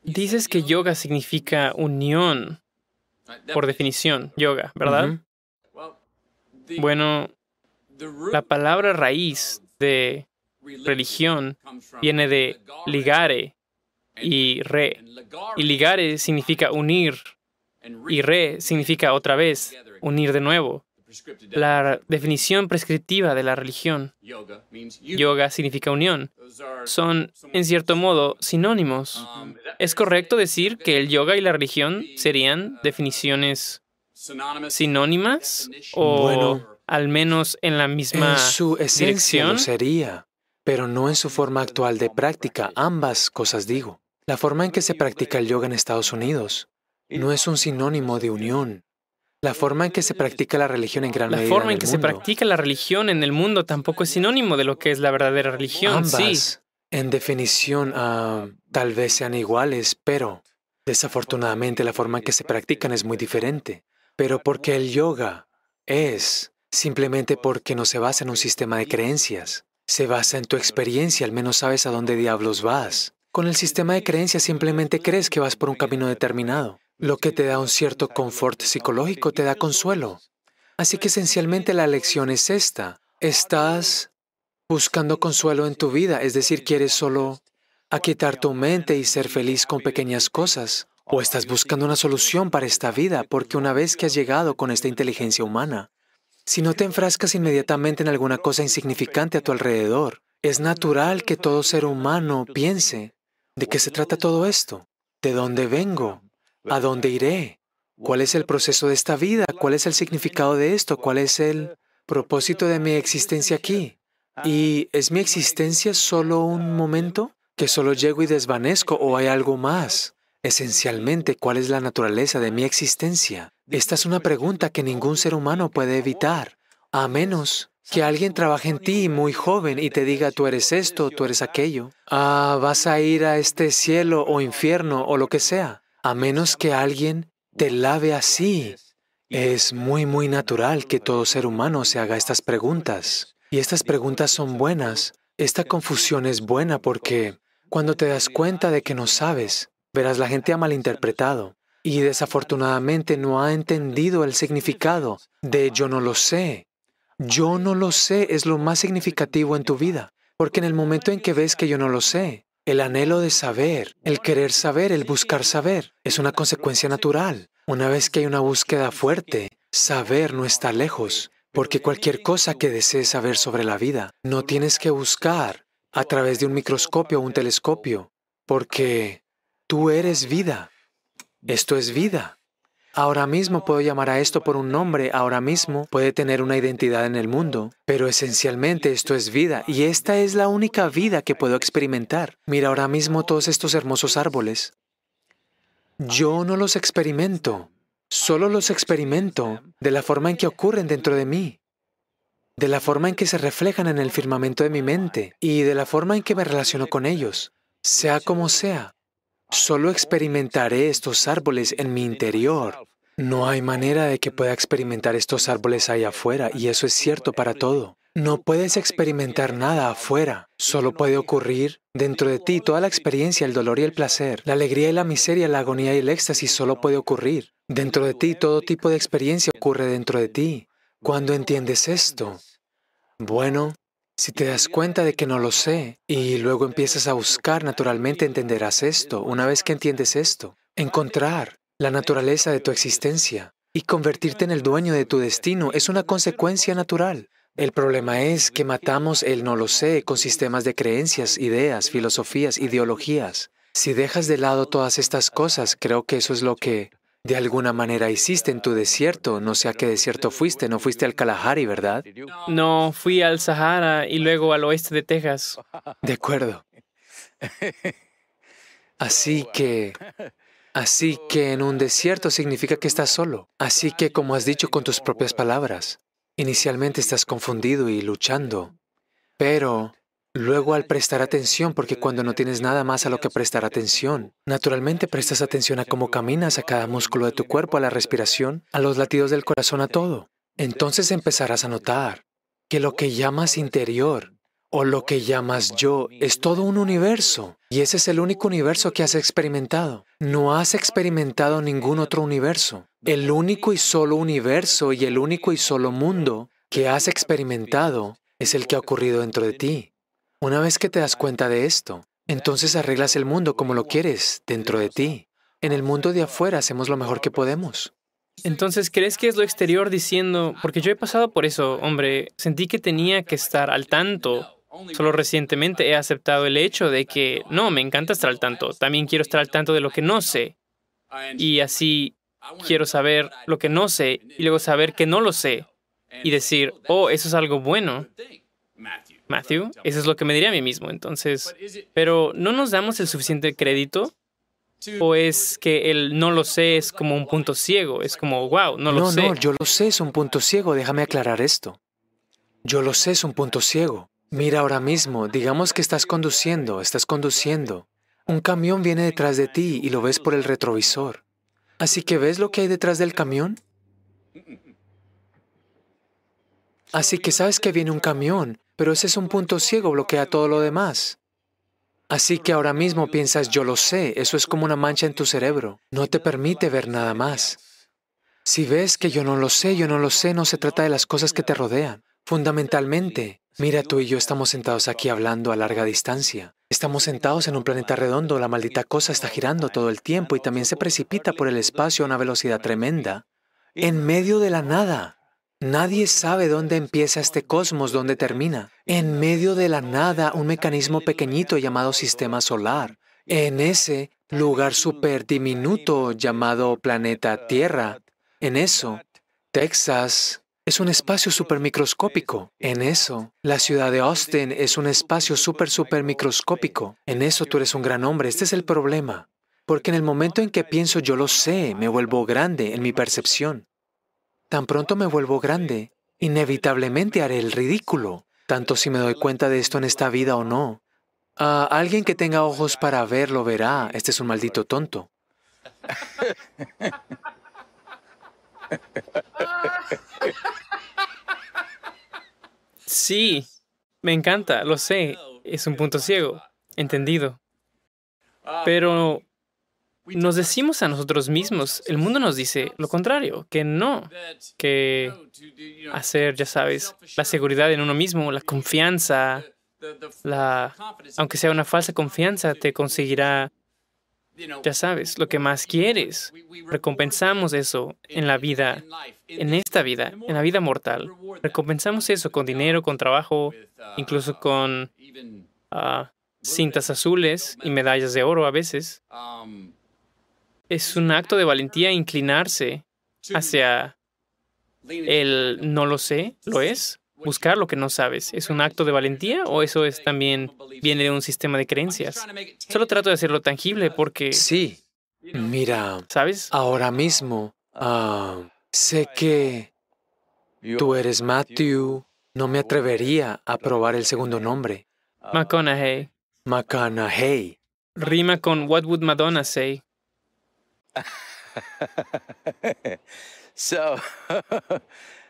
Dices que yoga significa unión, por definición, yoga, ¿verdad? Bueno, la palabra raíz de religión viene de ligare y re. Y ligare significa unir y re significa otra vez, unir de nuevo la definición prescriptiva de la religión. Yoga significa unión. Son, en cierto modo, sinónimos. Um, mm. ¿Es correcto decir que el yoga y la religión serían uh, definiciones sinónimas o al menos en la misma en su dirección? sería, pero no en su forma actual de práctica. Ambas cosas digo. La forma en que se practica el yoga en Estados Unidos no es un sinónimo de unión. La forma en que se practica la religión en gran medida. La forma en, que se practica la religión en el mundo tampoco es sinónimo de lo que es la verdadera religión. Ambas, en definición, ah, tal vez sean iguales, pero desafortunadamente la forma en que se practican es muy diferente. Pero porque el yoga es simplemente porque no se basa en un sistema de creencias. Se basa en tu experiencia, al menos sabes a dónde diablos vas. Con el sistema de creencias simplemente crees que vas por un camino determinado. Lo que te da un cierto confort psicológico te da consuelo. Así que esencialmente la lección es esta. Estás buscando consuelo en tu vida, es decir, quieres solo aquietar tu mente y ser feliz con pequeñas cosas. O estás buscando una solución para esta vida, porque una vez que has llegado con esta inteligencia humana, si no te enfrascas inmediatamente en alguna cosa insignificante a tu alrededor, es natural que todo ser humano piense, ¿de qué se trata todo esto? ¿De dónde vengo? ¿A dónde iré? ¿Cuál es el proceso de esta vida? ¿Cuál es el significado de esto? ¿Cuál es el propósito de mi existencia aquí? ¿Y es mi existencia solo un momento? ¿Que solo llego y desvanezco o hay algo más? Esencialmente, ¿cuál es la naturaleza de mi existencia? Esta es una pregunta que ningún ser humano puede evitar, a menos que alguien trabaje en ti muy joven y te diga, tú eres esto, tú eres aquello. Ah, vas a ir a este cielo o infierno o lo que sea a menos que alguien te lave así. Es muy, muy natural que todo ser humano se haga estas preguntas. Y estas preguntas son buenas. Esta confusión es buena porque cuando te das cuenta de que no sabes, verás la gente ha malinterpretado y desafortunadamente no ha entendido el significado de yo no lo sé. Yo no lo sé es lo más significativo en tu vida, porque en el momento en que ves que yo no lo sé, el anhelo de saber, el querer saber, el buscar saber, es una consecuencia natural. Una vez que hay una búsqueda fuerte, saber no está lejos, porque cualquier cosa que desees saber sobre la vida, no tienes que buscar a través de un microscopio o un telescopio, porque tú eres vida. Esto es vida. Ahora mismo puedo llamar a esto por un nombre, ahora mismo puede tener una identidad en el mundo, pero esencialmente esto es vida y esta es la única vida que puedo experimentar. Mira ahora mismo todos estos hermosos árboles. Yo no los experimento, solo los experimento de la forma en que ocurren dentro de mí, de la forma en que se reflejan en el firmamento de mi mente y de la forma en que me relaciono con ellos, sea como sea. Solo experimentaré estos árboles en mi interior. No hay manera de que pueda experimentar estos árboles allá afuera, y eso es cierto para todo. No puedes experimentar nada afuera, solo puede ocurrir dentro de ti toda la experiencia, el dolor y el placer, la alegría y la miseria, la agonía y el éxtasis, solo puede ocurrir. Dentro de ti todo tipo de experiencia ocurre dentro de ti. ¿Cuándo entiendes esto, bueno, si te das cuenta de que no lo sé y luego empiezas a buscar, naturalmente entenderás esto. Una vez que entiendes esto, encontrar la naturaleza de tu existencia y convertirte en el dueño de tu destino es una consecuencia natural. El problema es que matamos el no lo sé con sistemas de creencias, ideas, filosofías, ideologías. Si dejas de lado todas estas cosas, creo que eso es lo que de alguna manera hiciste en tu desierto, no sé a qué desierto fuiste, no fuiste al Kalahari, ¿verdad? No, fui al Sahara y luego al oeste de Texas. De acuerdo. Así que... Así que en un desierto significa que estás solo. Así que, como has dicho con tus propias palabras, inicialmente estás confundido y luchando, pero Luego al prestar atención, porque cuando no tienes nada más a lo que prestar atención, naturalmente prestas atención a cómo caminas, a cada músculo de tu cuerpo, a la respiración, a los latidos del corazón, a todo. Entonces empezarás a notar que lo que llamas interior o lo que llamas yo es todo un universo y ese es el único universo que has experimentado. No has experimentado ningún otro universo. El único y solo universo y el único y solo mundo que has experimentado es el que ha ocurrido dentro de ti. Una vez que te das cuenta de esto, entonces arreglas el mundo como lo quieres, dentro de ti. En el mundo de afuera hacemos lo mejor que podemos. Entonces, ¿crees que es lo exterior diciendo, porque yo he pasado por eso, hombre, sentí que tenía que estar al tanto? Solo recientemente he aceptado el hecho de que, no, me encanta estar al tanto, también quiero estar al tanto de lo que no sé. Y así quiero saber lo que no sé y luego saber que no lo sé y decir, oh, eso es algo bueno. Matthew, eso es lo que me diría a mí mismo. Entonces, pero ¿no nos damos el suficiente crédito? ¿O es que el no lo sé es como un punto ciego? Es como, wow, no lo no, No, yo lo sé, es un punto ciego. Déjame aclarar esto. Yo lo sé, es un punto ciego. Mira ahora mismo, digamos que estás conduciendo, estás conduciendo. Un camión viene detrás de ti y lo ves por el retrovisor. Así que ves lo que hay detrás del camión. Así que sabes que viene un camión, pero ese es un punto ciego, bloquea todo lo demás. Así que ahora mismo piensas, yo lo sé, eso es como una mancha en tu cerebro. No te permite ver nada más. Si ves que yo no lo sé, yo no lo sé, no se trata de las cosas que te rodean. Fundamentalmente, mira, tú y yo estamos sentados aquí hablando a larga distancia. Estamos sentados en un planeta redondo, la maldita cosa está girando todo el tiempo y también se precipita por el espacio a una velocidad tremenda, en medio de la nada. Nadie sabe dónde empieza este cosmos, dónde termina. En medio de la nada, un mecanismo pequeñito llamado sistema solar. En ese lugar súper diminuto llamado planeta Tierra. En eso, Texas es un espacio súper microscópico. En eso, la ciudad de Austin es un espacio súper, súper microscópico. En eso tú eres un gran hombre. Este es el problema. Porque en el momento en que pienso yo lo sé, me vuelvo grande en mi percepción. Tan pronto me vuelvo grande, inevitablemente haré el ridículo, tanto si me doy cuenta de esto en esta vida o no. A ah, alguien que tenga ojos para ver lo verá, este es un maldito tonto. Sí, me encanta, lo sé, es un punto ciego, entendido. Pero nos decimos a nosotros mismos, el mundo nos dice lo contrario, que no, que hacer, ya sabes, la seguridad en uno mismo, la confianza, la, aunque sea una falsa confianza, te conseguirá, ya sabes, lo que más quieres. Recompensamos eso en la vida, en esta vida, en la vida mortal. Recompensamos eso con dinero, con trabajo, incluso con ah, cintas azules y medallas de oro a veces. Es un acto de valentía inclinarse hacia el no lo sé, lo es. Buscar lo que no sabes. ¿Es un acto de valentía o eso es también viene de un sistema de creencias? Solo trato de hacerlo tangible porque... Sí. Mira, ¿sabes? Ahora mismo, ah, sé que tú eres Matthew. No me atrevería a probar el segundo nombre. McConaughey. McConaughey. Rima con What Would Madonna Say.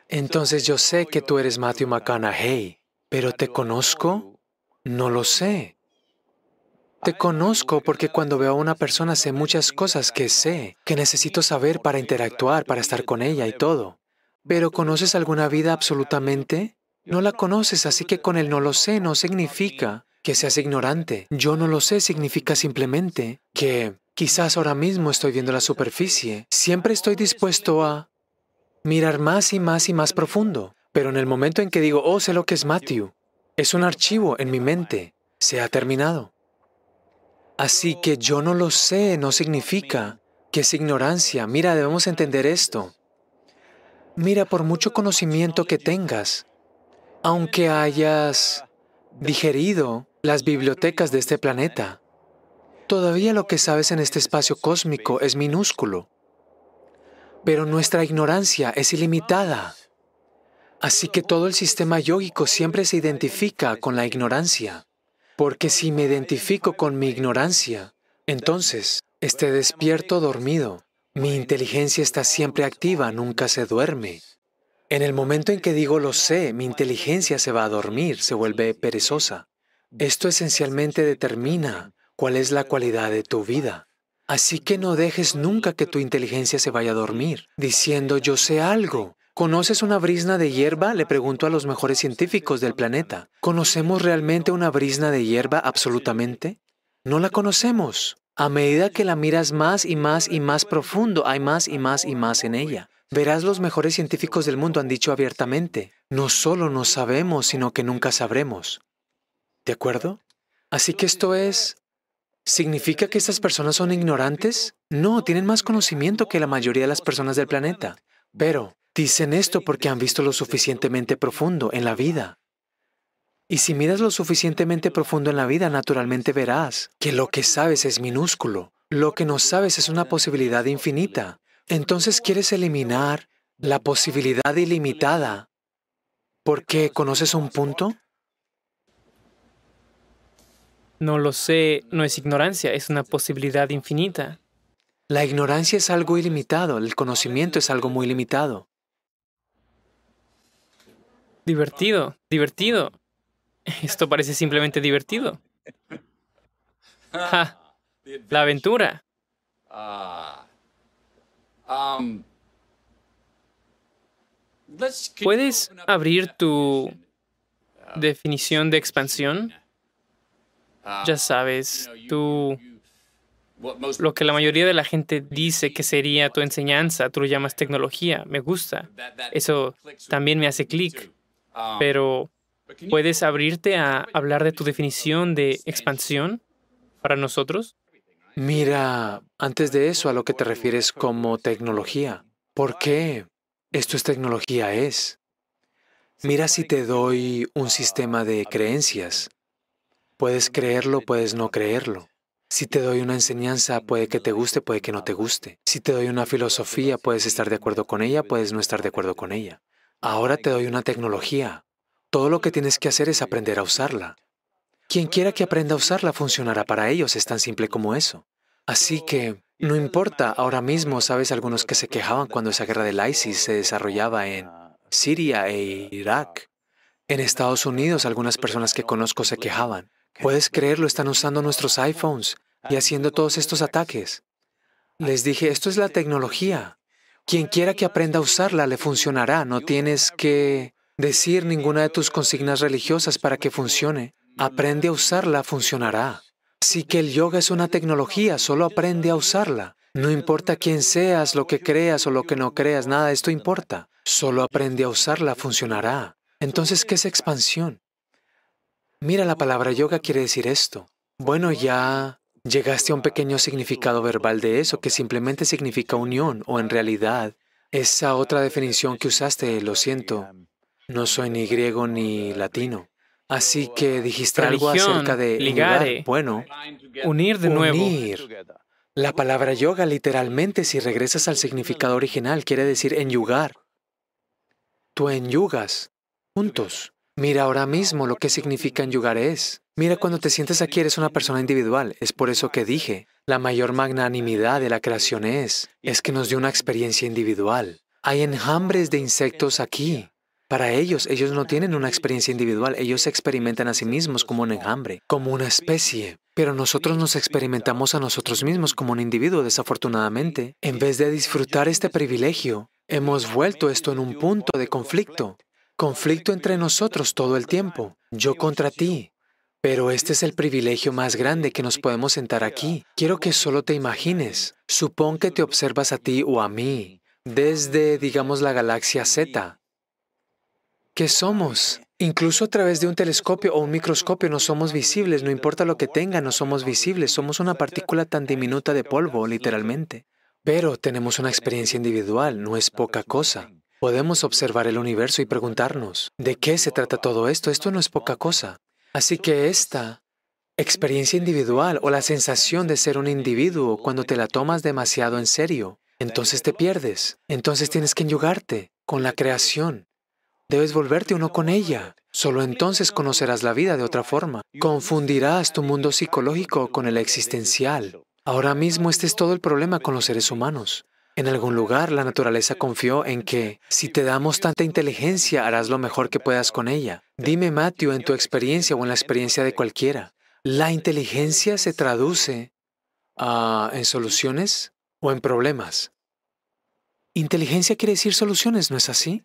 Entonces yo sé que tú eres Matthew McConaughey, pero ¿te conozco? No lo sé. Te conozco porque cuando veo a una persona sé muchas cosas que sé, que necesito saber para interactuar, para estar con ella y todo. Pero ¿conoces alguna vida absolutamente? No la conoces, así que con el no lo sé no significa que seas ignorante. Yo no lo sé significa simplemente que Quizás ahora mismo estoy viendo la superficie. Siempre estoy dispuesto a mirar más y más y más profundo. Pero en el momento en que digo, oh, sé lo que es Matthew, es un archivo en mi mente, se ha terminado. Así que yo no lo sé no significa que es ignorancia. Mira, debemos entender esto. Mira, por mucho conocimiento que tengas, aunque hayas digerido las bibliotecas de este planeta, Todavía lo que sabes en este espacio cósmico es minúsculo, pero nuestra ignorancia es ilimitada. Así que todo el sistema yógico siempre se identifica con la ignorancia, porque si me identifico con mi ignorancia, entonces, esté despierto dormido, mi inteligencia está siempre activa, nunca se duerme. En el momento en que digo lo sé, mi inteligencia se va a dormir, se vuelve perezosa. Esto esencialmente determina cuál es la cualidad de tu vida. Así que no dejes nunca que tu inteligencia se vaya a dormir, diciendo yo sé algo. ¿Conoces una brisna de hierba? Le pregunto a los mejores científicos del planeta. ¿Conocemos realmente una brisna de hierba absolutamente? No la conocemos. A medida que la miras más y más y más profundo, hay más y más y más en ella. Verás, los mejores científicos del mundo han dicho abiertamente, no solo no sabemos, sino que nunca sabremos. ¿De acuerdo? Así que esto es, ¿Significa que estas personas son ignorantes? No, tienen más conocimiento que la mayoría de las personas del planeta. Pero dicen esto porque han visto lo suficientemente profundo en la vida. Y si miras lo suficientemente profundo en la vida, naturalmente verás que lo que sabes es minúsculo, lo que no sabes es una posibilidad infinita. Entonces quieres eliminar la posibilidad ilimitada porque conoces un punto no lo sé, no es ignorancia, es una posibilidad infinita. La ignorancia es algo ilimitado, el conocimiento es algo muy limitado. Divertido, divertido. Esto parece simplemente divertido. la aventura. Ah, um, ¿Puedes abrir tu definición de expansión? Um, ya sabes, tú lo que la mayoría de la gente dice que sería tu enseñanza, tú lo llamas tecnología, me gusta. Eso también me hace clic. Um, Pero, ¿puedes abrirte a hablar de tu definición de expansión para nosotros? Mira, antes de eso, a lo que te refieres como tecnología. ¿Por qué? Esto es tecnología, es. Mira si te doy un sistema de creencias Puedes creerlo, puedes no creerlo. Si te doy una enseñanza, puede que te guste, puede que no te guste. Si te doy una filosofía, puedes estar de acuerdo con ella, puedes no estar de acuerdo con ella. Ahora te doy una tecnología. Todo lo que tienes que hacer es aprender a usarla. Quien quiera que aprenda a usarla funcionará para ellos, es tan simple como eso. Así que, no importa, ahora mismo sabes algunos que se quejaban cuando esa guerra del ISIS se desarrollaba en Siria e Irak. En Estados Unidos algunas personas que conozco se quejaban. ¿Puedes creerlo? Están usando nuestros iPhones y haciendo todos estos ataques. Les dije, esto es la tecnología. Quien quiera que aprenda a usarla le funcionará. No tienes que decir ninguna de tus consignas religiosas para que funcione. Aprende a usarla, funcionará. Sí, que el yoga es una tecnología, solo aprende a usarla. No importa quién seas, lo que creas o lo que no creas, nada esto importa. Solo aprende a usarla, funcionará. Entonces, ¿qué es expansión? Mira, la palabra yoga quiere decir esto. Bueno, ya llegaste a un pequeño significado verbal de eso, que simplemente significa unión, o en realidad, esa otra definición que usaste, lo siento, no soy ni griego ni latino. Así que dijiste algo acerca de unir, Bueno, unir de nuevo. Unir. La palabra yoga literalmente, si regresas al significado original, quiere decir enyugar. Tú enyugas, juntos. Mira ahora mismo lo que significa enyugar es. Mira, cuando te sientes aquí eres una persona individual. Es por eso que dije, la mayor magnanimidad de la creación es, es que nos dio una experiencia individual. Hay enjambres de insectos aquí. Para ellos, ellos no tienen una experiencia individual, ellos se experimentan a sí mismos como un enjambre, como una especie. Pero nosotros nos experimentamos a nosotros mismos como un individuo, desafortunadamente. En vez de disfrutar este privilegio, hemos vuelto esto en un punto de conflicto conflicto entre nosotros todo el tiempo, yo contra ti. Pero este es el privilegio más grande que nos podemos sentar aquí. Quiero que solo te imagines. Supón que te observas a ti o a mí, desde, digamos, la galaxia Z. ¿Qué somos? Incluso a través de un telescopio o un microscopio no somos visibles, no importa lo que tenga, no somos visibles, somos una partícula tan diminuta de polvo, literalmente. Pero tenemos una experiencia individual, no es poca cosa. Podemos observar el universo y preguntarnos, ¿de qué se trata todo esto? Esto no es poca cosa. Así que esta experiencia individual o la sensación de ser un individuo cuando te la tomas demasiado en serio, entonces te pierdes. Entonces tienes que enyugarte con la creación. Debes volverte uno con ella. Solo entonces conocerás la vida de otra forma. Confundirás tu mundo psicológico con el existencial. Ahora mismo este es todo el problema con los seres humanos. En algún lugar la naturaleza confió en que, si te damos tanta inteligencia, harás lo mejor que puedas con ella. Dime, Matthew, en tu experiencia o en la experiencia de cualquiera, ¿la inteligencia se traduce ah, en soluciones o en problemas? Inteligencia quiere decir soluciones, ¿no es así?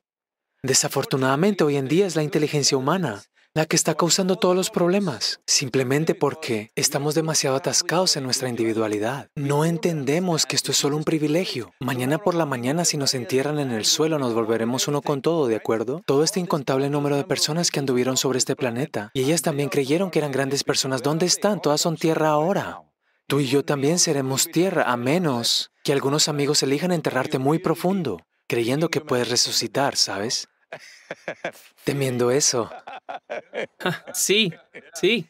Desafortunadamente hoy en día es la inteligencia humana la que está causando todos los problemas, simplemente porque estamos demasiado atascados en nuestra individualidad. No entendemos que esto es solo un privilegio. Mañana por la mañana, si nos entierran en el suelo, nos volveremos uno con todo, ¿de acuerdo? Todo este incontable número de personas que anduvieron sobre este planeta, y ellas también creyeron que eran grandes personas, ¿dónde están? Todas son tierra ahora. Tú y yo también seremos tierra, a menos que algunos amigos elijan enterrarte muy profundo, creyendo que puedes resucitar, ¿sabes? temiendo eso. Sí, sí.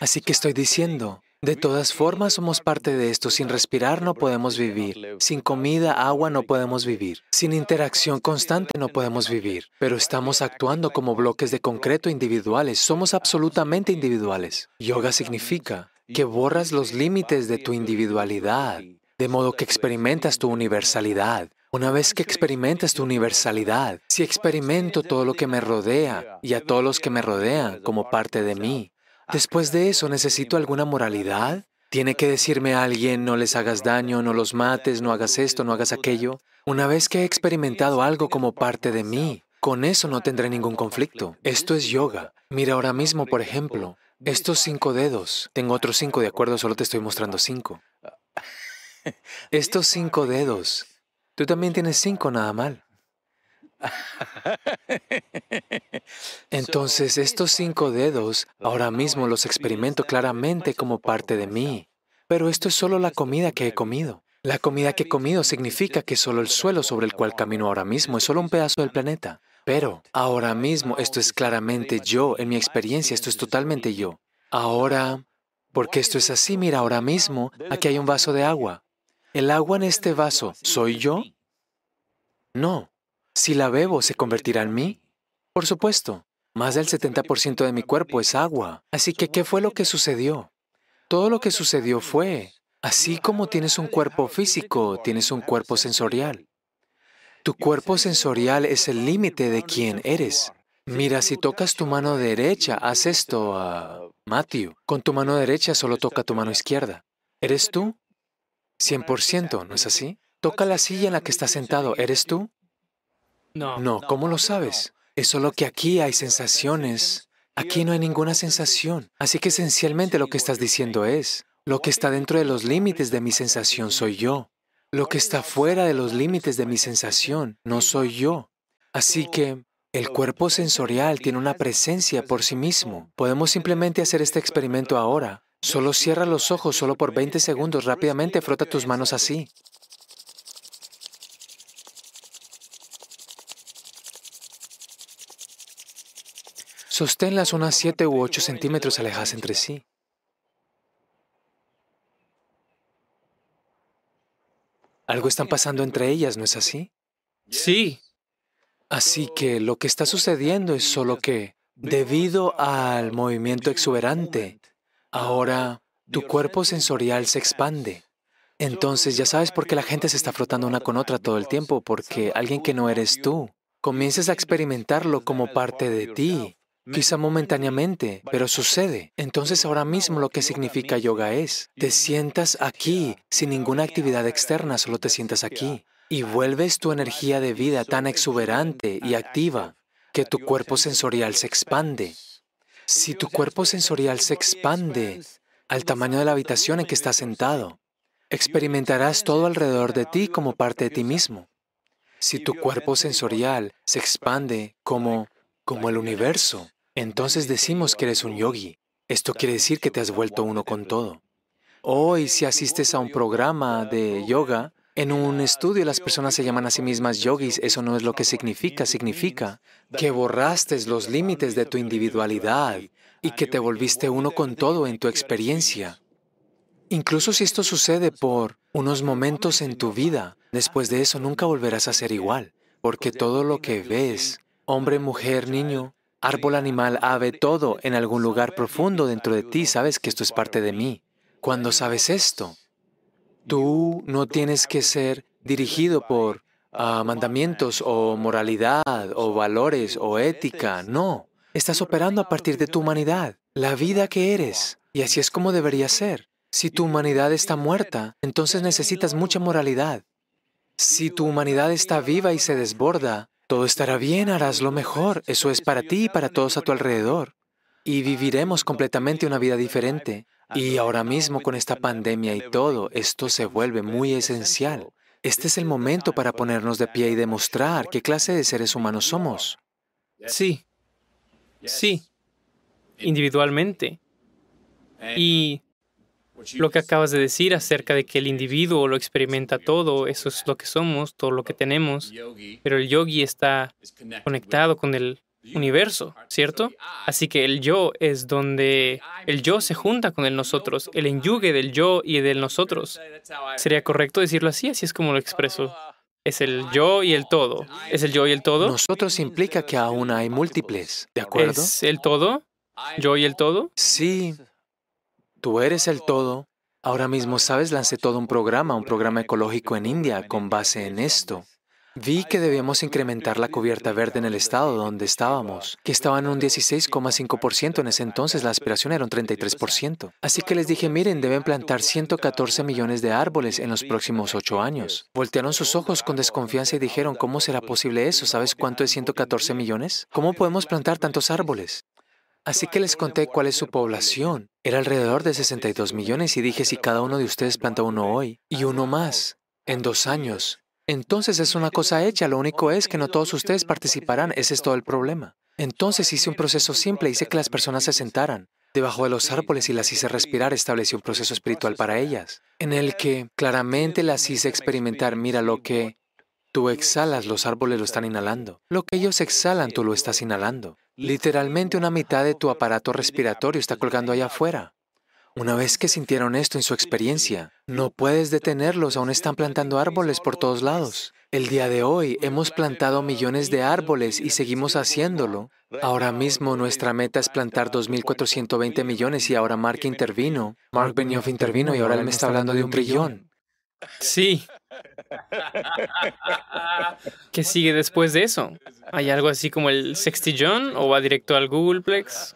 Así que estoy diciendo, de todas formas somos parte de esto. Sin respirar no podemos vivir. Sin comida, agua no podemos vivir. Sin interacción constante no podemos vivir. Pero estamos actuando como bloques de concreto individuales. Somos absolutamente individuales. Yoga significa que borras los límites de tu individualidad, de modo que experimentas tu universalidad. Una vez que experimentas tu universalidad, si experimento todo lo que me rodea y a todos los que me rodean como parte de mí, después de eso necesito alguna moralidad. Tiene que decirme a alguien, no les hagas daño, no los mates, no hagas esto, no hagas aquello. Una vez que he experimentado algo como parte de mí, con eso no tendré ningún conflicto. Esto es yoga. Mira ahora mismo, por ejemplo, estos cinco dedos. Tengo otros cinco, de acuerdo, solo te estoy mostrando cinco. Estos cinco dedos Tú también tienes cinco nada mal. Entonces estos cinco dedos ahora mismo los experimento claramente como parte de mí, pero esto es solo la comida que he comido. La comida que he comido significa que solo el suelo sobre el cual camino ahora mismo es solo un pedazo del planeta. Pero ahora mismo esto es claramente yo, en mi experiencia esto es totalmente yo. Ahora, porque esto es así, mira, ahora mismo aquí hay un vaso de agua. ¿El agua en este vaso soy yo? No. Si la bebo, ¿se convertirá en mí? Por supuesto. Más del 70% de mi cuerpo es agua. Así que, ¿qué fue lo que sucedió? Todo lo que sucedió fue, así como tienes un cuerpo físico, tienes un cuerpo sensorial. Tu cuerpo sensorial es el límite de quién eres. Mira, si tocas tu mano derecha, haz esto a Matthew. Con tu mano derecha solo toca tu mano izquierda. ¿Eres tú? 100%, ¿no es así? Toca la silla en la que estás sentado, ¿eres tú? No. No, ¿cómo lo sabes? Es solo que aquí hay sensaciones. Aquí no hay ninguna sensación. Así que esencialmente lo que estás diciendo es, lo que está dentro de los límites de mi sensación soy yo. Lo que está fuera de los límites de mi sensación no soy yo. Así que el cuerpo sensorial tiene una presencia por sí mismo. Podemos simplemente hacer este experimento ahora. Solo cierra los ojos, solo por 20 segundos. Rápidamente frota tus manos así. Sosténlas unas 7 u 8 centímetros alejadas entre sí. Algo están pasando entre ellas, ¿no es así? Sí. Así que lo que está sucediendo es solo que, debido al movimiento exuberante, Ahora tu cuerpo sensorial se expande. Entonces ya sabes por qué la gente se está frotando una con otra todo el tiempo, porque alguien que no eres tú, comienzas a experimentarlo como parte de ti, quizá momentáneamente, pero sucede. Entonces ahora mismo lo que significa yoga es, te sientas aquí, sin ninguna actividad externa, solo te sientas aquí, y vuelves tu energía de vida tan exuberante y activa que tu cuerpo sensorial se expande si tu cuerpo sensorial se expande al tamaño de la habitación en que estás sentado, experimentarás todo alrededor de ti como parte de ti mismo. Si tu cuerpo sensorial se expande como, como el universo, entonces decimos que eres un yogi. Esto quiere decir que te has vuelto uno con todo. Hoy, si asistes a un programa de yoga, en un estudio las personas se llaman a sí mismas yogis, eso no es lo que significa, significa que borraste los límites de tu individualidad y que te volviste uno con todo en tu experiencia. Incluso si esto sucede por unos momentos en tu vida, después de eso nunca volverás a ser igual, porque todo lo que ves, hombre, mujer, niño, árbol, animal, ave, todo en algún lugar profundo dentro de ti, sabes que esto es parte de mí. Cuando sabes esto, Tú no tienes que ser dirigido por ah, mandamientos o moralidad o valores o ética, no. Estás operando a partir de tu humanidad, la vida que eres, y así es como debería ser. Si tu humanidad está muerta, entonces necesitas mucha moralidad. Si tu humanidad está viva y se desborda, todo estará bien, harás lo mejor, eso es para ti y para todos a tu alrededor. Y viviremos completamente una vida diferente. Y ahora mismo con esta pandemia y todo, esto se vuelve muy esencial. Este es el momento para ponernos de pie y demostrar qué clase de seres humanos somos. Sí, sí, individualmente. Y lo que acabas de decir acerca de que el individuo lo experimenta todo, eso es lo que somos, todo lo que tenemos, pero el yogi está conectado con el universo, ¿cierto? Así que el yo es donde el yo se junta con el nosotros, el enyugue del yo y del nosotros. ¿Sería correcto decirlo así? Así es como lo expreso. Es el yo y el todo. ¿Es el yo y el todo? Nosotros implica que aún hay múltiples, ¿de acuerdo? ¿Es el todo? ¿Yo y el todo? Sí. Tú eres el todo. Ahora mismo, ¿sabes? Lancé todo un programa, un programa ecológico en India con base en esto. Vi que debíamos incrementar la cubierta verde en el estado donde estábamos, que estaba en un 16,5%, en ese entonces la aspiración era un 33%. Así que les dije, miren, deben plantar 114 millones de árboles en los próximos ocho años. Voltearon sus ojos con desconfianza y dijeron, ¿cómo será posible eso? ¿Sabes cuánto es 114 millones? ¿Cómo podemos plantar tantos árboles? Así que les conté cuál es su población. Era alrededor de 62 millones y dije, si cada uno de ustedes planta uno hoy y uno más, en dos años, entonces es una cosa hecha, lo único es que no todos ustedes participarán, ese es todo el problema. Entonces hice un proceso simple, hice que las personas se sentaran debajo de los árboles y las hice respirar, establecí un proceso espiritual para ellas, en el que claramente las hice experimentar, mira lo que tú exhalas, los árboles lo están inhalando, lo que ellos exhalan, tú lo estás inhalando. Literalmente una mitad de tu aparato respiratorio está colgando allá afuera. Una vez que sintieron esto en su experiencia, no puedes detenerlos, aún están plantando árboles por todos lados. El día de hoy hemos plantado millones de árboles y seguimos haciéndolo. Ahora mismo nuestra meta es plantar 2.420 millones y ahora Mark intervino. Mark Benioff intervino y ahora él me está hablando de un trillón. Sí, ¿Qué sigue después de eso? ¿Hay algo así como el sextillón o va directo al Googleplex?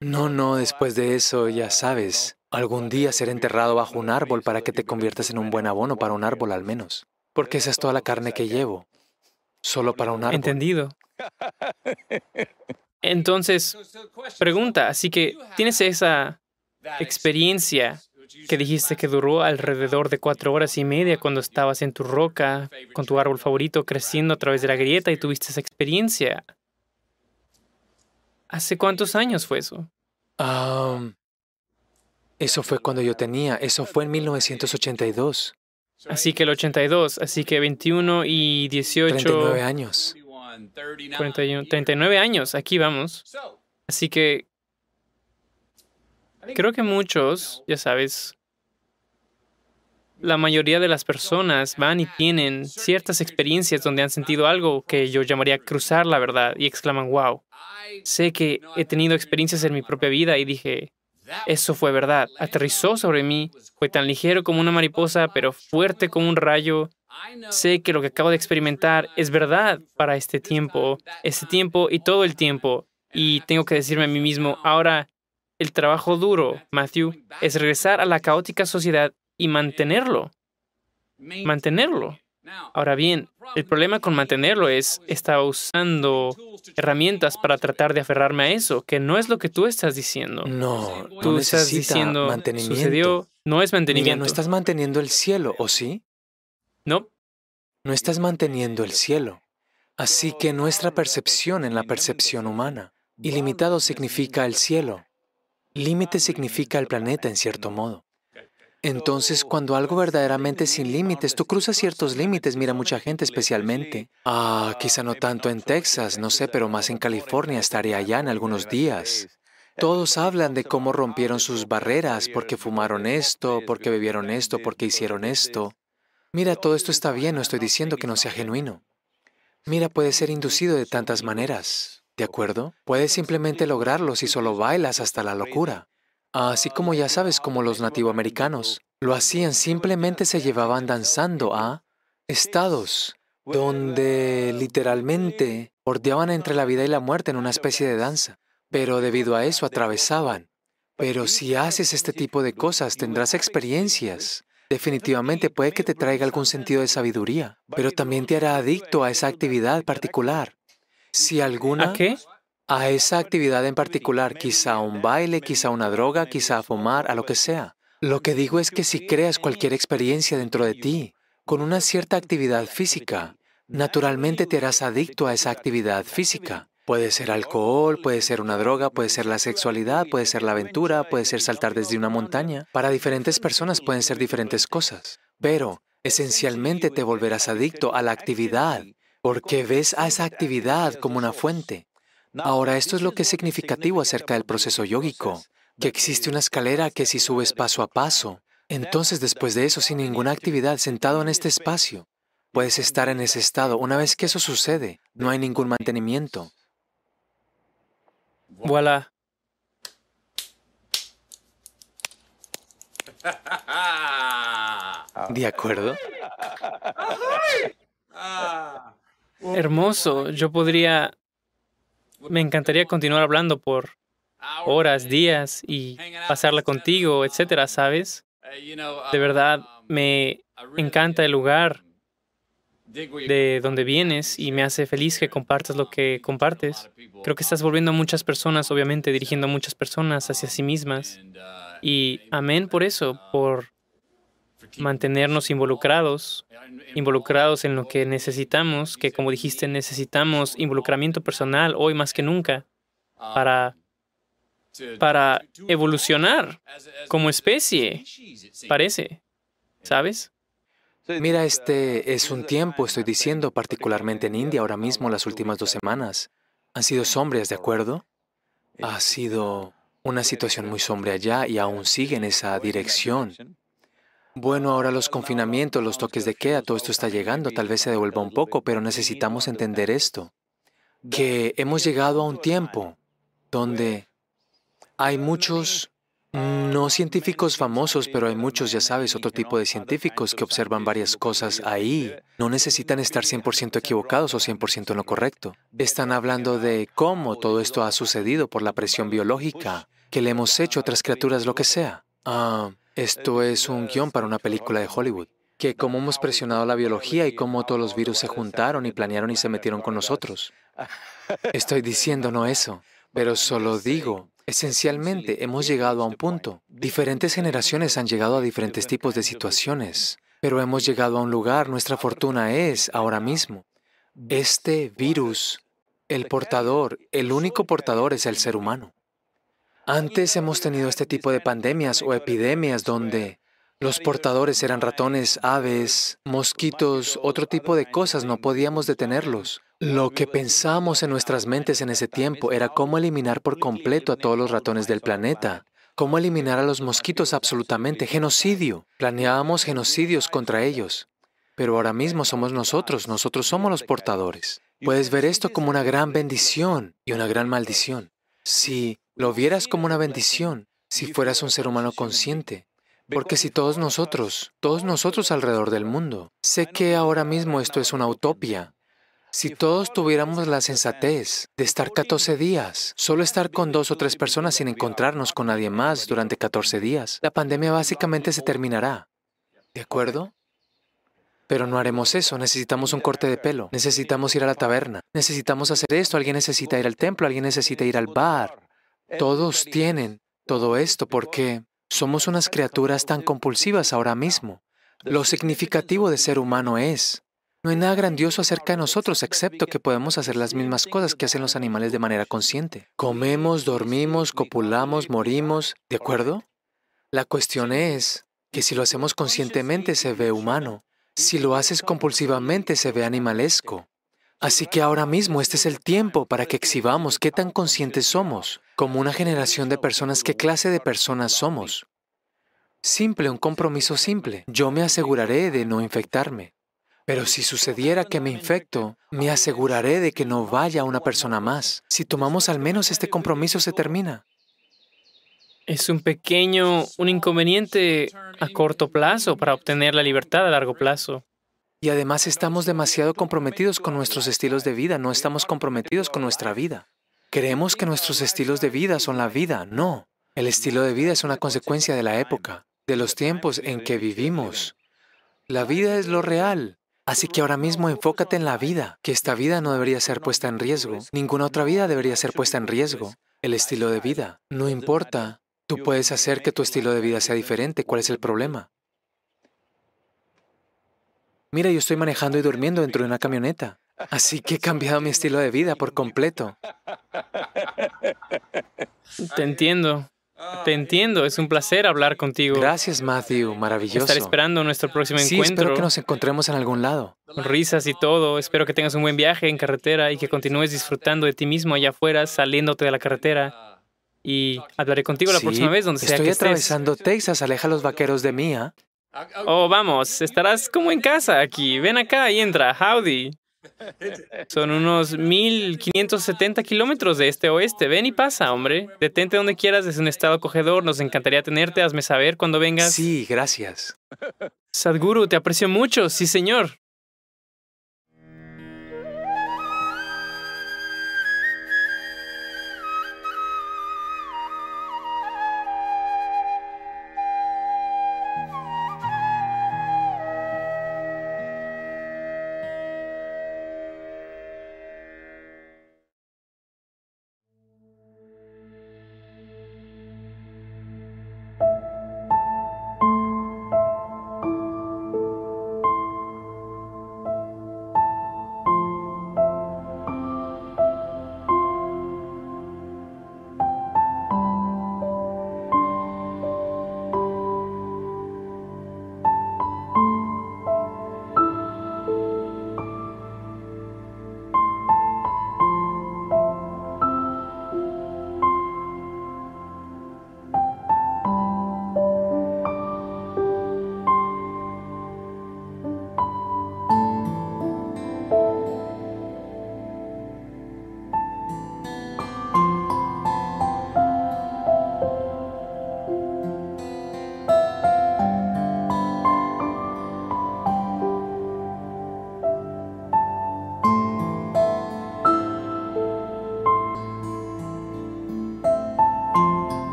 No, no, después de eso, ya sabes, algún día ser enterrado bajo un árbol para que te conviertas en un buen abono para un árbol al menos. Porque esa es toda la carne que llevo. Solo para un árbol. Entendido. Entonces, pregunta, así que tienes esa experiencia que dijiste que duró alrededor de cuatro horas y media cuando estabas en tu roca, con tu árbol favorito, creciendo a través de la grieta y tuviste esa experiencia. ¿Hace cuántos años fue eso? eso fue cuando yo tenía, eso fue en 1982. Así que el 82, así que 21 y 18... 39 años. 41, 39 años, aquí vamos. Así que creo que muchos, ya sabes, la mayoría de las personas van y tienen ciertas experiencias donde han sentido algo que yo llamaría cruzar la verdad y exclaman, wow, sé que he tenido experiencias en mi propia vida y dije, eso fue verdad, aterrizó sobre mí, fue tan ligero como una mariposa, pero fuerte como un rayo. Sé que lo que acabo de experimentar es verdad para este tiempo, este tiempo y todo el tiempo. Y tengo que decirme a mí mismo, ahora el trabajo duro, Matthew, es regresar a la caótica sociedad y mantenerlo. Mantenerlo. Ahora bien, el problema con mantenerlo es, está usando herramientas para tratar de aferrarme a eso, que no es lo que tú estás diciendo. No, tú estás diciendo mantenimiento. no es mantenimiento. no estás manteniendo el cielo, ¿o sí? No. No estás manteniendo el cielo. Así que nuestra percepción en la percepción humana. Ilimitado significa el cielo. Límite significa el planeta en cierto modo. Entonces, cuando algo verdaderamente sin límites, tú cruzas ciertos límites, mira mucha gente especialmente. Ah, quizá no tanto en Texas, no sé, pero más en California, estaré allá en algunos días. Todos hablan de cómo rompieron sus barreras porque fumaron esto, porque bebieron esto, porque hicieron esto. Mira, todo esto está bien, no estoy diciendo que no sea genuino. Mira, puede ser inducido de tantas maneras, ¿de acuerdo? Puedes simplemente lograrlo si solo bailas hasta la locura. Así como ya sabes, como los nativoamericanos lo hacían, simplemente se llevaban danzando a estados donde literalmente ordeaban entre la vida y la muerte en una especie de danza, pero debido a eso atravesaban. Pero si haces este tipo de cosas, tendrás experiencias. Definitivamente puede que te traiga algún sentido de sabiduría, pero también te hará adicto a esa actividad particular. Si alguna... ¿A qué? a esa actividad en particular, quizá un baile, quizá una droga, quizá a fumar, a lo que sea. Lo que digo es que si creas cualquier experiencia dentro de ti con una cierta actividad física, naturalmente te harás adicto a esa actividad física. Puede ser alcohol, puede ser una droga, puede ser la sexualidad, puede ser la aventura, puede ser saltar desde una montaña. Para diferentes personas pueden ser diferentes cosas, pero esencialmente te volverás adicto a la actividad porque ves a esa actividad como una fuente. Ahora, esto es lo que es significativo acerca del proceso yógico, que existe una escalera que si subes paso a paso, entonces después de eso, sin ninguna actividad, sentado en este espacio, puedes estar en ese estado. Una vez que eso sucede, no hay ningún mantenimiento. Voilà. ¿De acuerdo? Hermoso. Yo podría me encantaría continuar hablando por horas, días y pasarla contigo, etcétera, ¿sabes? De verdad, me encanta el lugar de donde vienes y me hace feliz que compartas lo que compartes. Creo que estás volviendo a muchas personas, obviamente, dirigiendo a muchas personas hacia sí mismas. Y amén por eso, por mantenernos involucrados, involucrados en lo que necesitamos, que como dijiste, necesitamos involucramiento personal hoy más que nunca para, para evolucionar como especie, parece, ¿sabes? Mira, este es un tiempo, estoy diciendo, particularmente en India ahora mismo, las últimas dos semanas. Han sido sombrías, ¿de acuerdo? Ha sido una situación muy sombría allá y aún sigue en esa dirección. Bueno, ahora los confinamientos, los toques de queda, todo esto está llegando, tal vez se devuelva un poco, pero necesitamos entender esto, que hemos llegado a un tiempo donde hay muchos, mm, no científicos famosos, pero hay muchos, ya sabes, otro tipo de científicos que observan varias cosas ahí. No necesitan estar 100% equivocados o 100% en lo correcto. Están hablando de cómo todo esto ha sucedido por la presión biológica que le hemos hecho a otras criaturas, lo que sea ah, esto es un guión para una película de Hollywood, que cómo hemos presionado la biología y cómo todos los virus se juntaron y planearon y se metieron con nosotros. Estoy diciendo no eso, pero solo digo, esencialmente hemos llegado a un punto. Diferentes generaciones han llegado a diferentes tipos de situaciones, pero hemos llegado a un lugar, nuestra fortuna es ahora mismo. Este virus, el portador, el único portador es el ser humano. Antes hemos tenido este tipo de pandemias o epidemias donde los portadores eran ratones, aves, mosquitos, otro tipo de cosas, no podíamos detenerlos. Lo que pensamos en nuestras mentes en ese tiempo era cómo eliminar por completo a todos los ratones del planeta, cómo eliminar a los mosquitos absolutamente, genocidio. Planeábamos genocidios contra ellos, pero ahora mismo somos nosotros, nosotros somos los portadores. Puedes ver esto como una gran bendición y una gran maldición. Si lo vieras como una bendición si fueras un ser humano consciente. Porque si todos nosotros, todos nosotros alrededor del mundo, sé que ahora mismo esto es una utopía, si todos tuviéramos la sensatez de estar 14 días, solo estar con dos o tres personas sin encontrarnos con nadie más durante 14 días, la pandemia básicamente se terminará. ¿De acuerdo? Pero no haremos eso, necesitamos un corte de pelo, necesitamos ir a la taberna, necesitamos hacer esto, alguien necesita ir al templo, alguien necesita ir al bar, todos tienen todo esto porque somos unas criaturas tan compulsivas ahora mismo. Lo significativo de ser humano es, no hay nada grandioso acerca de nosotros excepto que podemos hacer las mismas cosas que hacen los animales de manera consciente. Comemos, dormimos, copulamos, morimos, ¿de acuerdo? La cuestión es que si lo hacemos conscientemente se ve humano, si lo haces compulsivamente se ve animalesco. Así que ahora mismo este es el tiempo para que exhibamos qué tan conscientes somos como una generación de personas, ¿qué clase de personas somos? Simple, un compromiso simple. Yo me aseguraré de no infectarme. Pero si sucediera que me infecto, me aseguraré de que no vaya una persona más. Si tomamos al menos este compromiso, se termina. Es un pequeño, un inconveniente a corto plazo para obtener la libertad a largo plazo. Y además estamos demasiado comprometidos con nuestros estilos de vida, no estamos comprometidos con nuestra vida. Creemos que nuestros estilos de vida son la vida. No. El estilo de vida es una consecuencia de la época, de los tiempos en que vivimos. La vida es lo real. Así que ahora mismo enfócate en la vida, que esta vida no debería ser puesta en riesgo. Ninguna otra vida debería ser puesta en riesgo. El estilo de vida. No importa. Tú puedes hacer que tu estilo de vida sea diferente. ¿Cuál es el problema? Mira, yo estoy manejando y durmiendo dentro de una camioneta. Así que he cambiado mi estilo de vida por completo. Te entiendo. Te entiendo, es un placer hablar contigo. Gracias, Matthew, maravilloso. Estaré esperando nuestro próximo sí, encuentro. Espero que nos encontremos en algún lado. Risas y todo. Espero que tengas un buen viaje en carretera y que continúes disfrutando de ti mismo allá afuera, saliéndote de la carretera. Y hablaré contigo la próxima vez donde sea que estés. Estoy atravesando Texas, aleja los vaqueros de mí, ¿ah? Oh, vamos, estarás como en casa aquí. Ven acá y entra, howdy. Son unos 1570 kilómetros de este oeste. Ven y pasa, hombre. Detente donde quieras, es un estado acogedor. Nos encantaría tenerte. Hazme saber cuando vengas. Sí, gracias. Sadhguru, te aprecio mucho. Sí, señor.